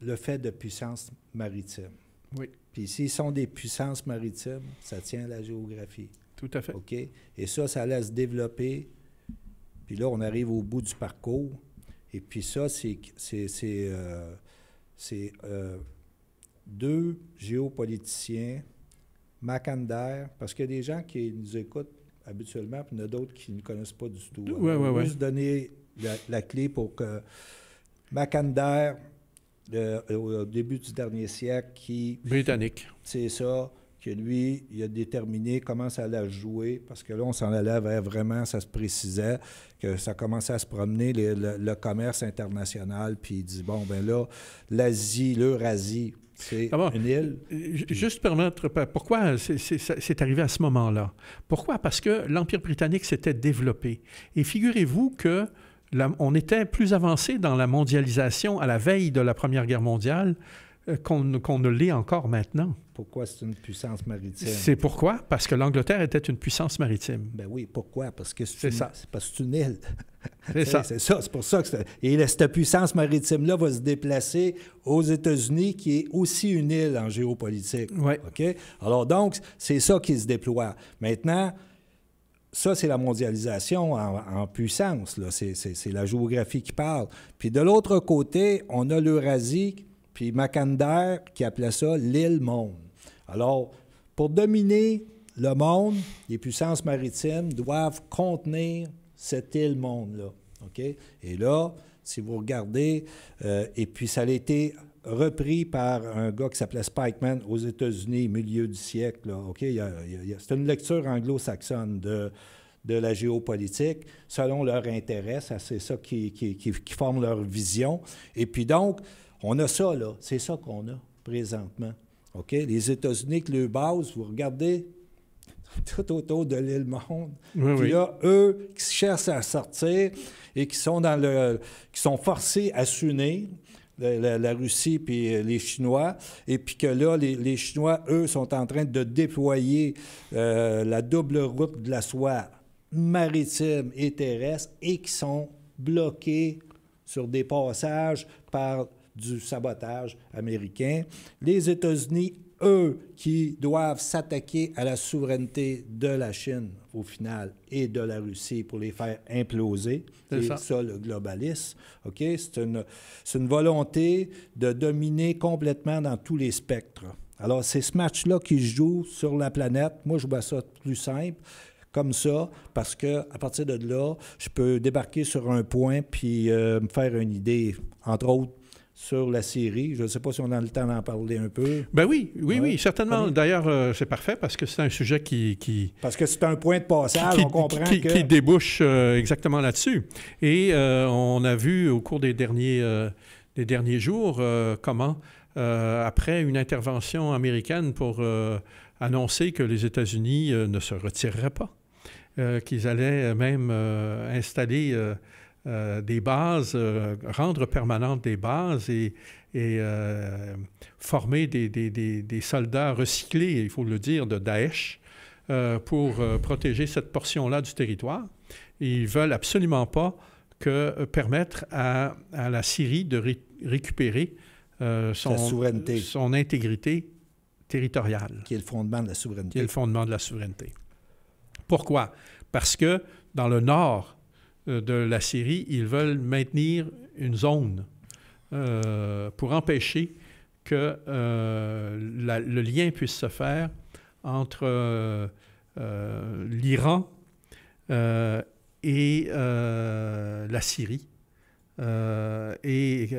le fait de puissances maritimes. Oui. Puis s'ils sont des puissances maritimes, ça tient à la géographie. Tout à fait. OK? Et ça, ça laisse développer. Puis là, on arrive au bout du parcours. Et puis ça, c'est euh, euh, deux géopoliticiens Macander, parce qu'il y a des gens qui nous écoutent habituellement, puis il y en a d'autres qui ne connaissent pas du tout. Oui, oui, Juste donner la, clé pour que Macander, au début du dernier siècle, qui... Britannique. C'est ça, que lui, il a déterminé comment ça allait jouer, parce que là, on s'en allait vraiment, ça se précisait, que ça commençait à se promener, le, le, commerce international, puis il dit, bon, ben là, l'Asie, l'Eurasie, c'est ah une euh, Juste permettre, pourquoi c'est arrivé à ce moment-là? Pourquoi? Parce que l'Empire britannique s'était développé. Et figurez-vous que on était plus avancé dans la mondialisation à la veille de la Première Guerre mondiale euh, qu'on ne l'est encore maintenant. Pourquoi c'est une puissance maritime? C'est pourquoi? Parce que l'Angleterre était une puissance maritime. Ben oui, pourquoi? Parce que c'est ça. C'est parce que une île. C'est ça. C'est ça. C'est pour ça que Et cette puissance maritime-là va se déplacer aux États-Unis, qui est aussi une île en géopolitique. Oui. OK? Alors donc, c'est ça qui se déploie. Maintenant, ça, c'est la mondialisation en, en puissance. C'est la géographie qui parle. Puis de l'autre côté, on a l'Eurasie puis Macander qui appelait ça l'île monde. Alors, pour dominer le monde, les puissances maritimes doivent contenir cette île monde-là. OK? Et là, si vous regardez, euh, et puis ça a été repris par un gars qui s'appelait Spikeman aux États-Unis, milieu du siècle. OK? c'est une lecture anglo-saxonne de, de la géopolitique selon leur intérêt. C'est ça qui, qui, qui, qui, forme leur vision. Et puis donc, on a ça, là. C'est ça qu'on a présentement. OK? Les États-Unis, que le base, vous regardez tout autour de l'île Monde. Oui, il y eux qui cherchent à sortir et qui sont dans le qui sont forcés à s'unir. La, Russie puis euh, les Chinois, et puis que là, les, Chinois, eux, sont en train de déployer euh, la double route de la soie maritime et terrestre, et qui sont bloqués sur des passages par du sabotage américain. Les États-Unis, eux, qui doivent s'attaquer à la souveraineté de la Chine au final et de la Russie pour les faire imploser. C'est ça. le globalisme. OK? C'est une, une volonté de dominer complètement dans tous les spectres. Alors, c'est ce match-là qui joue sur la planète. Moi, je vois ça plus simple comme ça, parce que à partir de là, je peux débarquer sur un point puis euh, me faire une idée, entre autres, sur la Syrie. Je ne sais pas si on a le temps d'en parler un peu. Ben oui, oui, oui, certainement. D'ailleurs, euh, c'est parfait parce que c'est un sujet qui, Parce que c'est un point de passage, on comprend qui, que... qui débouche euh, exactement là-dessus. Et euh, on a vu au cours des derniers, des derniers jours comment, après une intervention américaine pour annoncer que les États-Unis ne se retireraient pas, qu'ils allaient même installer euh, des bases, euh, rendre permanentes des bases et, euh, former des, des, des, des, soldats recyclés, il faut le dire, de Daesh pour protéger cette portion-là du territoire. Et ils veulent absolument pas que permettre à, à la Syrie de récupérer son, souveraineté. son intégrité territoriale. Qui est le fondement de la souveraineté. Qui est le fondement de la souveraineté. Pourquoi? Parce que dans le nord euh, de la Syrie, ils veulent maintenir une zone euh, pour empêcher que euh, le lien puisse se faire entre l'Iran et la Syrie. et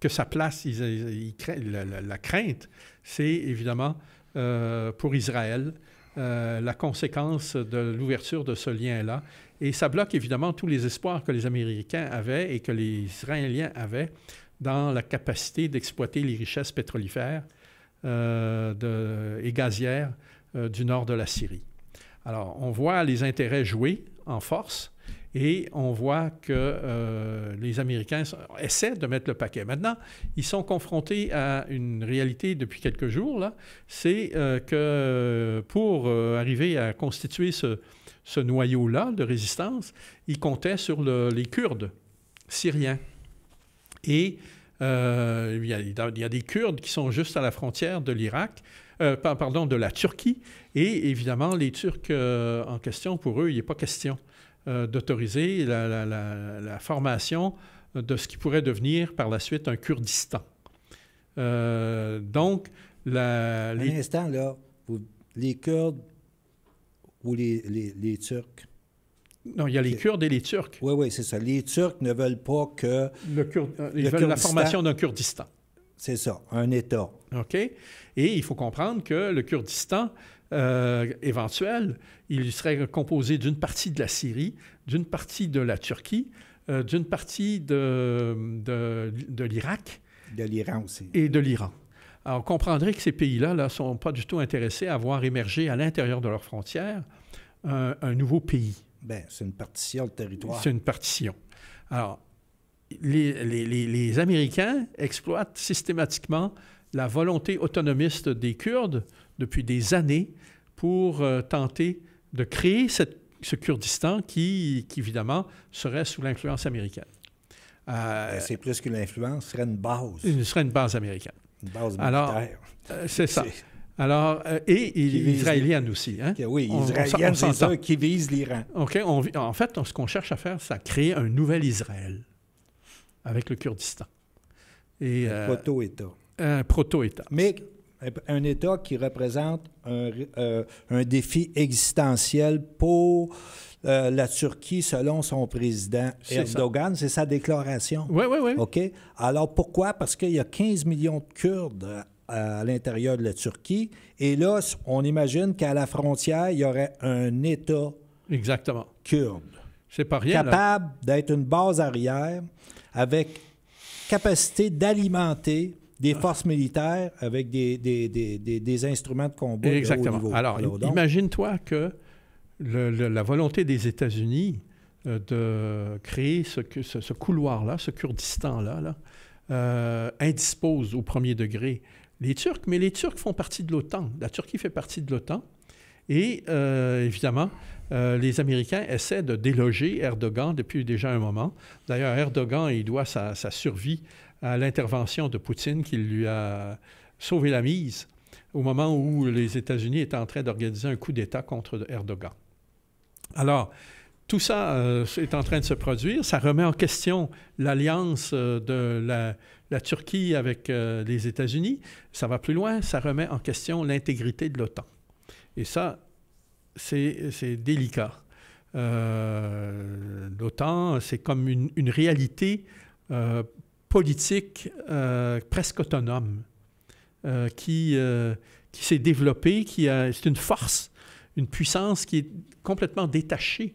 que sa place, la, la, crainte, c'est évidemment pour Israël euh, la conséquence de l'ouverture de ce lien-là. Et ça bloque évidemment tous les espoirs que les Américains avaient et que les Israéliens avaient dans la capacité d'exploiter les richesses pétrolifères euh, et gazières euh, du nord de la Syrie. Alors, on voit les intérêts jouer en force et on voit que euh, les Américains essaient de mettre le paquet. Maintenant, ils sont confrontés à une réalité depuis quelques jours, là, c'est euh, que pour euh, arriver à constituer ce, noyau-là de résistance, ils comptaient sur les Kurdes syriens. Et il y, a, des Kurdes qui sont juste à la frontière de l'Irak. pardon, de la Turquie. Et évidemment, les Turcs en question, pour eux, il a pas question euh, d'autoriser la, formation de ce qui pourrait devenir par la suite un Kurdistan. Euh, donc, la, les... Un là, les Kurdes ou les, Turcs non, il y a les Kurdes et les Turcs. Oui, oui, c'est ça. Les Turcs ne veulent pas que. Le euh, Ils veulent la formation d'un Kurdistan. C'est ça, un État. OK. Et il faut comprendre que le Kurdistan, euh, éventuel, il serait composé d'une partie de la Syrie, d'une partie de la Turquie, euh, d'une partie de, de, l'Irak. De l'Iran aussi. Et de l'Iran. Alors, comprendrez que ces pays-là ne là, sont pas du tout intéressés à voir émerger à l'intérieur de leurs frontières un, nouveau pays. Bien, c'est une partition de territoire. C'est une partition. Alors, les, Américains exploitent systématiquement la volonté autonomiste des Kurdes depuis des années pour euh, tenter de créer ce Kurdistan qui, évidemment, serait sous l'influence américaine. Euh, c'est plus que l'influence, ce serait une base. Ce serait une base américaine. Une base militaire. Alors, euh, c'est ça. Alors, et, israélienne aussi. Hein. Oui, israélienne, c'est ça, qui vise l'Iran. OK. On, en fait, ce qu'on cherche à faire, c'est à créer un nouvel Israël avec le Kurdistan. Et, un proto-État. un proto-État. Mais un État qui représente un, euh, défi existentiel pour euh, la Turquie selon son président Erdogan. C'est sa déclaration. Oui, oui, oui. OK? Alors pourquoi? Parce qu'il y a 15 millions de Kurdes à, l'intérieur de la Turquie. Et là, on imagine qu'à la frontière, il y aurait un État Exactement. kurde. Capable d'être une base arrière avec capacité d'alimenter des forces militaires avec des, des, des, des instruments de combat. Exactement. niveau. Alors, Alors imagine-toi que la volonté des États-Unis euh, de créer ce, ce, ce couloir-là, ce Kurdistan-là, là, euh, indispose au premier degré les Turcs, mais les Turcs font partie de l'OTAN. La Turquie fait partie de l'OTAN. Et euh, évidemment, les Américains essaient de déloger Erdogan depuis déjà un moment. D'ailleurs, Erdogan, il doit sa, sa survie à l'intervention de Poutine qui lui a sauvé la mise au moment où les États-Unis étaient en train d'organiser un coup d'État contre Erdogan. Alors, tout ça euh, est en train de se produire. Ça remet en question l'alliance euh, de la, Turquie avec euh, les États-Unis. Ça va plus loin. Ça remet en question l'intégrité de l'OTAN. Et ça, c'est délicat. L'OTAN, c'est comme une, une réalité politique euh, presque autonome euh, qui, euh, qui s'est développée, qui a, c'est une force, une puissance qui est complètement détachée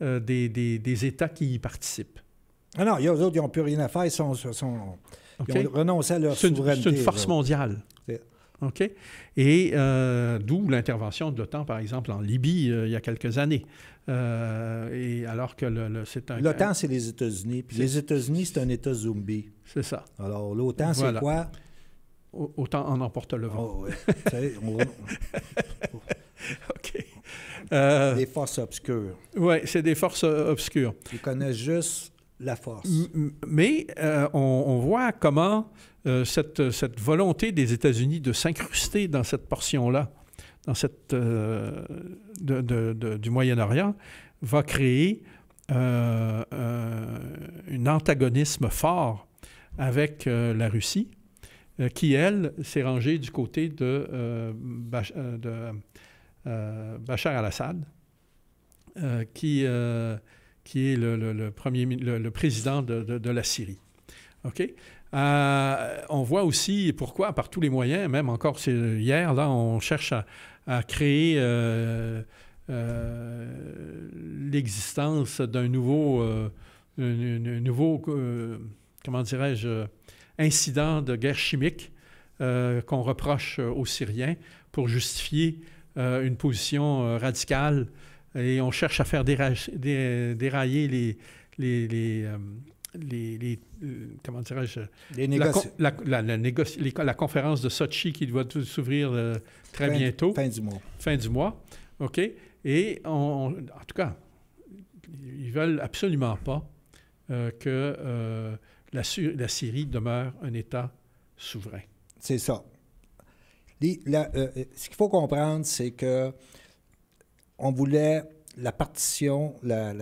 des, des, États qui y participent. Ah non, il y les autres, ils n'ont plus rien à faire, ils, sont, ils ont renoncé à leur souveraineté. C'est une force mondiale. OK? Et euh, d'où l'intervention de l'OTAN, par exemple, en Libye euh, il y a quelques années. Euh, et alors que le, c'est un. L'OTAN, c'est les États-Unis. Puis les États-Unis, c'est un État zombie. C'est ça. Alors, l'OTAN, c'est quoi? Autant en emporte le vent. Oh, ouais. OK. OK. des forces obscures. Oui, c'est des forces obscures. Ils connais juste la force. mais euh, on, voit comment euh, cette, volonté des États-Unis de s'incruster dans cette portion-là, dans cette, euh, du Moyen-Orient, va créer un antagonisme fort avec la Russie, qui, elle, s'est rangée du côté de, Bachar al-Assad, qui qui est le, premier, le, président de, la Syrie. OK? Euh, on voit aussi pourquoi, par tous les moyens, même encore hier, là, on cherche à, créer euh, euh, l'existence d'un nouveau, comment dirais-je, incident de guerre chimique qu'on reproche aux Syriens pour justifier une position radicale et on cherche à faire dérailler les, les, les, euh, euh, comment dirais-je la, la, la, la, conférence de Sochi qui doit s'ouvrir euh, très bientôt. Fin du mois. Fin du mois, OK. Et en tout cas, ils veulent absolument pas que la, la Syrie demeure un État souverain. C'est ça. ce qu'il faut comprendre, c'est que on voulait la partition, la,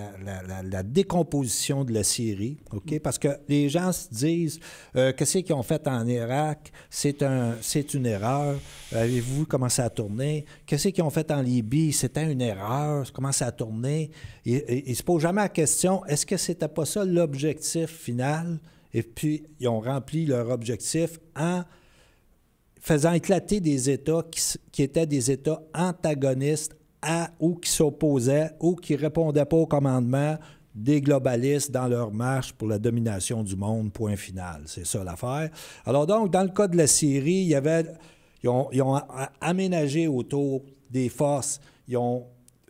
décomposition de la Syrie, OK? Parce que les gens se disent, euh, qu'est-ce qu'ils ont fait en Irak? C'est un, c'est une erreur. Avez-vous commencé à tourner? Qu'est-ce qu'ils ont fait en Libye? C'était une erreur. Comment ça a tourné? Ils ne se posent jamais la question, est-ce que c'était pas ça l'objectif final? Et puis, ils ont rempli leur objectif en faisant éclater des États qui, qui étaient des États antagonistes ou qui s'opposaient ou qui répondaient pas au commandement des globalistes dans leur marche pour la domination du monde, point final. C'est ça l'affaire. Alors donc, dans le cas de la Syrie, ils, ont, ils ont aménagé autour des forces, ils ont,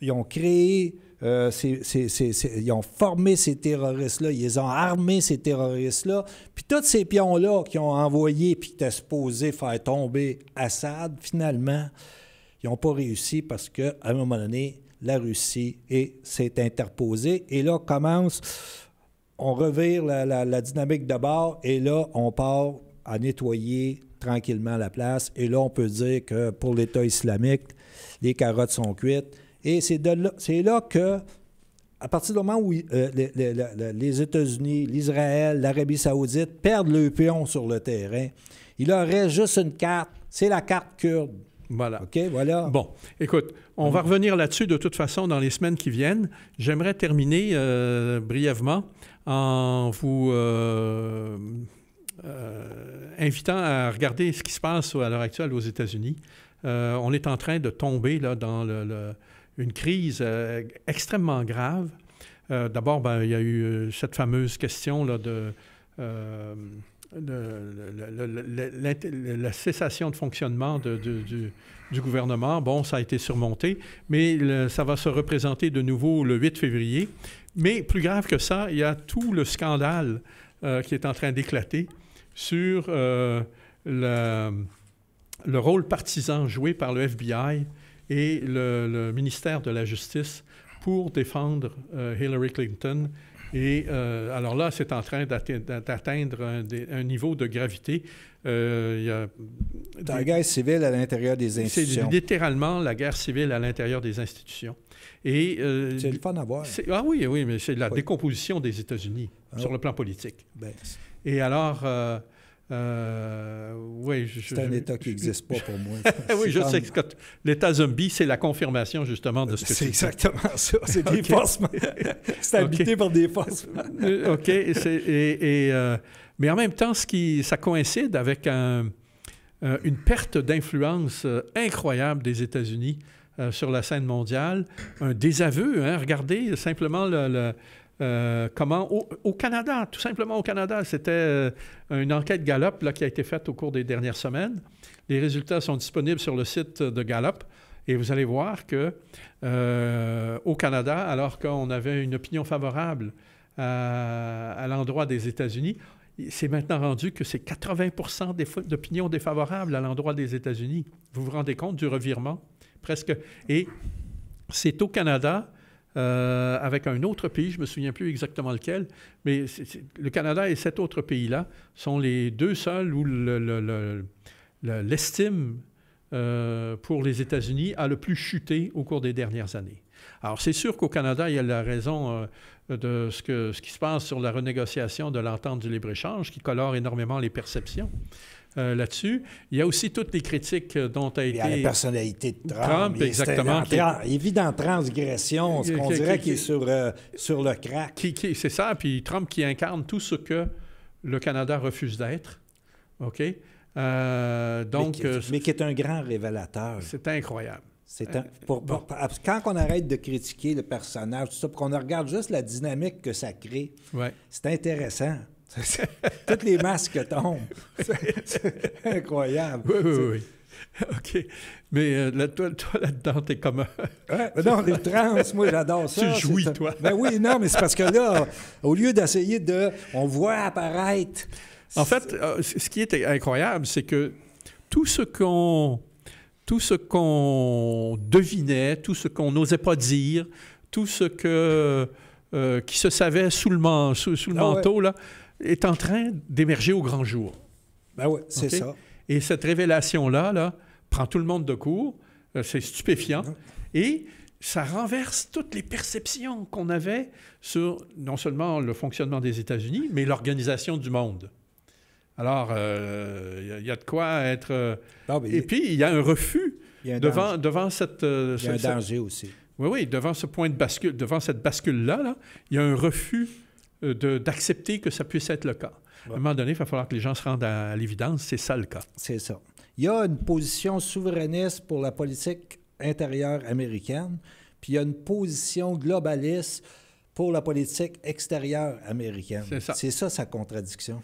ont créé euh, ils ont formé ces terroristes-là, ils ont armé ces terroristes-là. Puis tous ces pions-là qui ont envoyé puis qui étaient supposés faire tomber Assad, finalement, ils n'ont pas réussi parce qu'à un moment donné, la Russie s'est interposée. Et là commence, on revire la, dynamique de bord et là, on part à nettoyer tranquillement la place. Et là, on peut dire que pour l'État islamique, les carottes sont cuites. Et c'est là, que à partir du moment où euh, les, les États-Unis, l'Israël, l'Arabie saoudite perdent le pion sur le terrain, il leur reste juste une carte, c'est la carte kurde. Voilà. OK, voilà. Bon, écoute, on va revenir là-dessus de toute façon dans les semaines qui viennent. J'aimerais terminer euh, brièvement en vous euh, euh, invitant à regarder ce qui se passe à l'heure actuelle aux États-Unis. on est en train de tomber dans une crise extrêmement grave. D'abord, ben, il y a eu cette fameuse question de la cessation de fonctionnement du, gouvernement, bon, ça a été surmonté, mais ça va se représenter de nouveau le 8 février. Mais plus grave que ça, il y a tout le scandale euh, qui est en train d'éclater sur euh, le rôle partisan joué par le FBI et le, ministère de la Justice pour défendre euh, Hillary Clinton et euh, alors là, c'est en train d'atteindre un, niveau de gravité. Euh, il y a la guerre civile à l'intérieur des institutions. C'est littéralement la guerre civile à l'intérieur des institutions. Euh, c'est le fun à voir. Ah oui, oui, mais c'est la décomposition des États-Unis ah sur le plan politique. Ben, Et alors, euh, euh, c'est un État qui n'existe pas pour moi. oui, je sais que l'État zombie, c'est la confirmation justement de ce que c'est. C'est exactement ça. C'est des forcements. c'est habité par des forces. Euh, OK. Et, euh, mais en même temps, ça coïncide avec une perte d'influence incroyable des États-Unis sur la scène mondiale, un désaveu. Hein. Regardez simplement le euh, comment au, Canada, tout simplement au Canada, c'était euh, une enquête Gallup là, qui a été faite au cours des dernières semaines. Les résultats sont disponibles sur le site de Gallup et vous allez voir que euh, au Canada, alors qu'on avait une opinion favorable à, à l'endroit des États-Unis, c'est maintenant rendu que c'est 80 d'opinion défavorable à l'endroit des États-Unis. Vous vous rendez compte du revirement presque Et c'est au Canada euh, avec un autre pays, je ne me souviens plus exactement lequel, mais le Canada et cet autre pays-là sont les deux seuls où l'estime euh, pour les États-Unis a le plus chuté au cours des dernières années. Alors, c'est sûr qu'au Canada, il y a la raison euh, de ce, que, ce qui se passe sur la renégociation de l'entente du libre-échange qui colore énormément les perceptions. Euh, là-dessus. Il y a aussi toutes les critiques euh, dont a été... Il y a la personnalité de Trump. Trump exactement. Il vit dans transgression, ce qu'on dirait qu'il est sur, euh, sur le crack. c'est ça, puis Trump qui incarne tout ce que le Canada refuse d'être. OK? donc, mais qui, est un grand révélateur. C'est incroyable. C'est pour, quand on arrête de critiquer le personnage, tout ça, qu'on regarde juste la dynamique que ça crée, c'est intéressant. Toutes les masques tombent. c'est incroyable. Oui, oui, oui. OK. Mais euh, la, toile, là-dedans, t'es comme... non, les trans, moi, j'adore ça. Tu jouis, toi. Ben oui, non, mais c'est parce que là, au lieu d'essayer de... On voit apparaître... En fait, euh, ce qui est incroyable, c'est que tout ce qu'on... Tout ce qu'on devinait, tout ce qu'on n'osait pas dire, tout ce que, euh, qui se savait sous le, ah manteau, là, est en train d'émerger au grand jour. Ben oui, c'est ça. Et cette révélation-là là, prend tout le monde de court, euh, c'est stupéfiant, mhm. et ça renverse toutes les perceptions qu'on avait sur non seulement le fonctionnement des États-Unis, mais l'organisation du monde. Alors, il euh, y, a de quoi être... Euh, et puis, il y a un refus devant, devant cette... il y a un danger aussi. Oui, oui, devant ce point de bascule, devant cette bascule-là, là, il y a un refus euh, d'accepter que ça puisse être le cas. À un moment donné, il va falloir que les gens se rendent à, l'évidence, c'est ça le cas. C'est ça. Il y a une position souverainiste pour la politique intérieure américaine, puis il y a une position globaliste pour la politique extérieure américaine. C'est ça. C'est ça sa contradiction.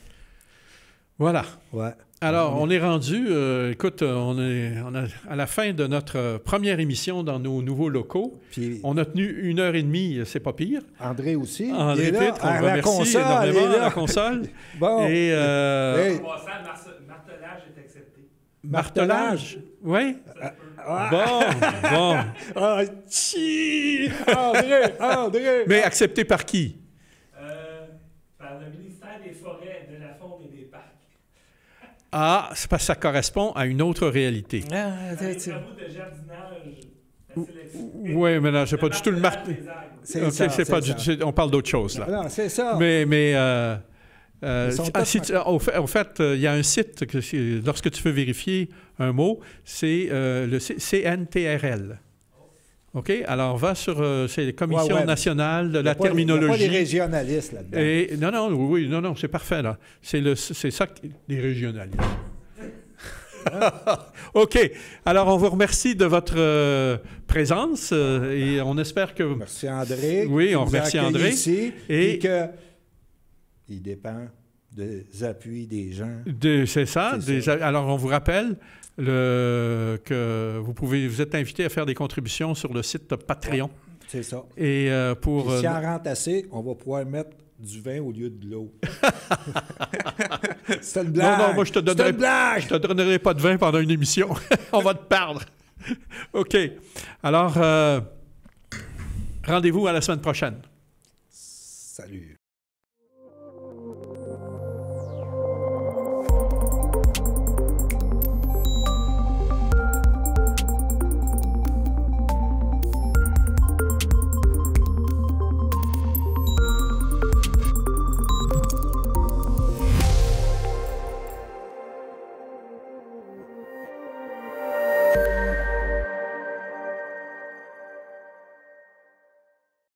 Voilà. Ouais. Alors, on est rendu, euh, écoute, euh, on est à la fin de notre euh, première émission dans nos nouveaux locaux. on a tenu une heure et demie, c'est pas pire. André aussi. André est on à énormément, la console. bon. Et, euh, martelage est accepté. Martelage? Oui. Ah, ah. Bon, bon. Ah, André, André. Mais accepté par qui? par le Ah, c'est parce que ça correspond à une autre réalité. Ah, oui, mais non, c'est pas du tout le marteau. C'est c'est pas On parle d'autre chose, là. Non, c'est ça. Mais, mais euh, euh ah, fait, euh, il y a un site, que, lorsque tu veux vérifier un mot, c'est euh, le CNTRL. OK? Alors, va sur euh, ces commissions nationales de la terminologie. Il a pas régionalistes là-dedans. Et, non, non, oui, non, non, c'est parfait, là. C'est, le, c'est ça, les régionalistes. OK. Alors, on vous remercie de votre euh, présence euh, et on espère que... Merci, André. Oui, on remercie André. et... que... Il dépend des appuis des gens. De, c'est ça. ça. alors, on vous rappelle, le, que vous pouvez vous êtes invité à faire des contributions sur le site Patreon. c'est ça. Et euh, pour. Euh, si on rentre assez, on va pouvoir mettre du vin au lieu de l'eau. c'est une blague. Non, non, moi, je te donnerai, je te donnerai pas de vin pendant une émission. on va te perdre. OK. Alors, euh, rendez-vous à la semaine prochaine. Salut.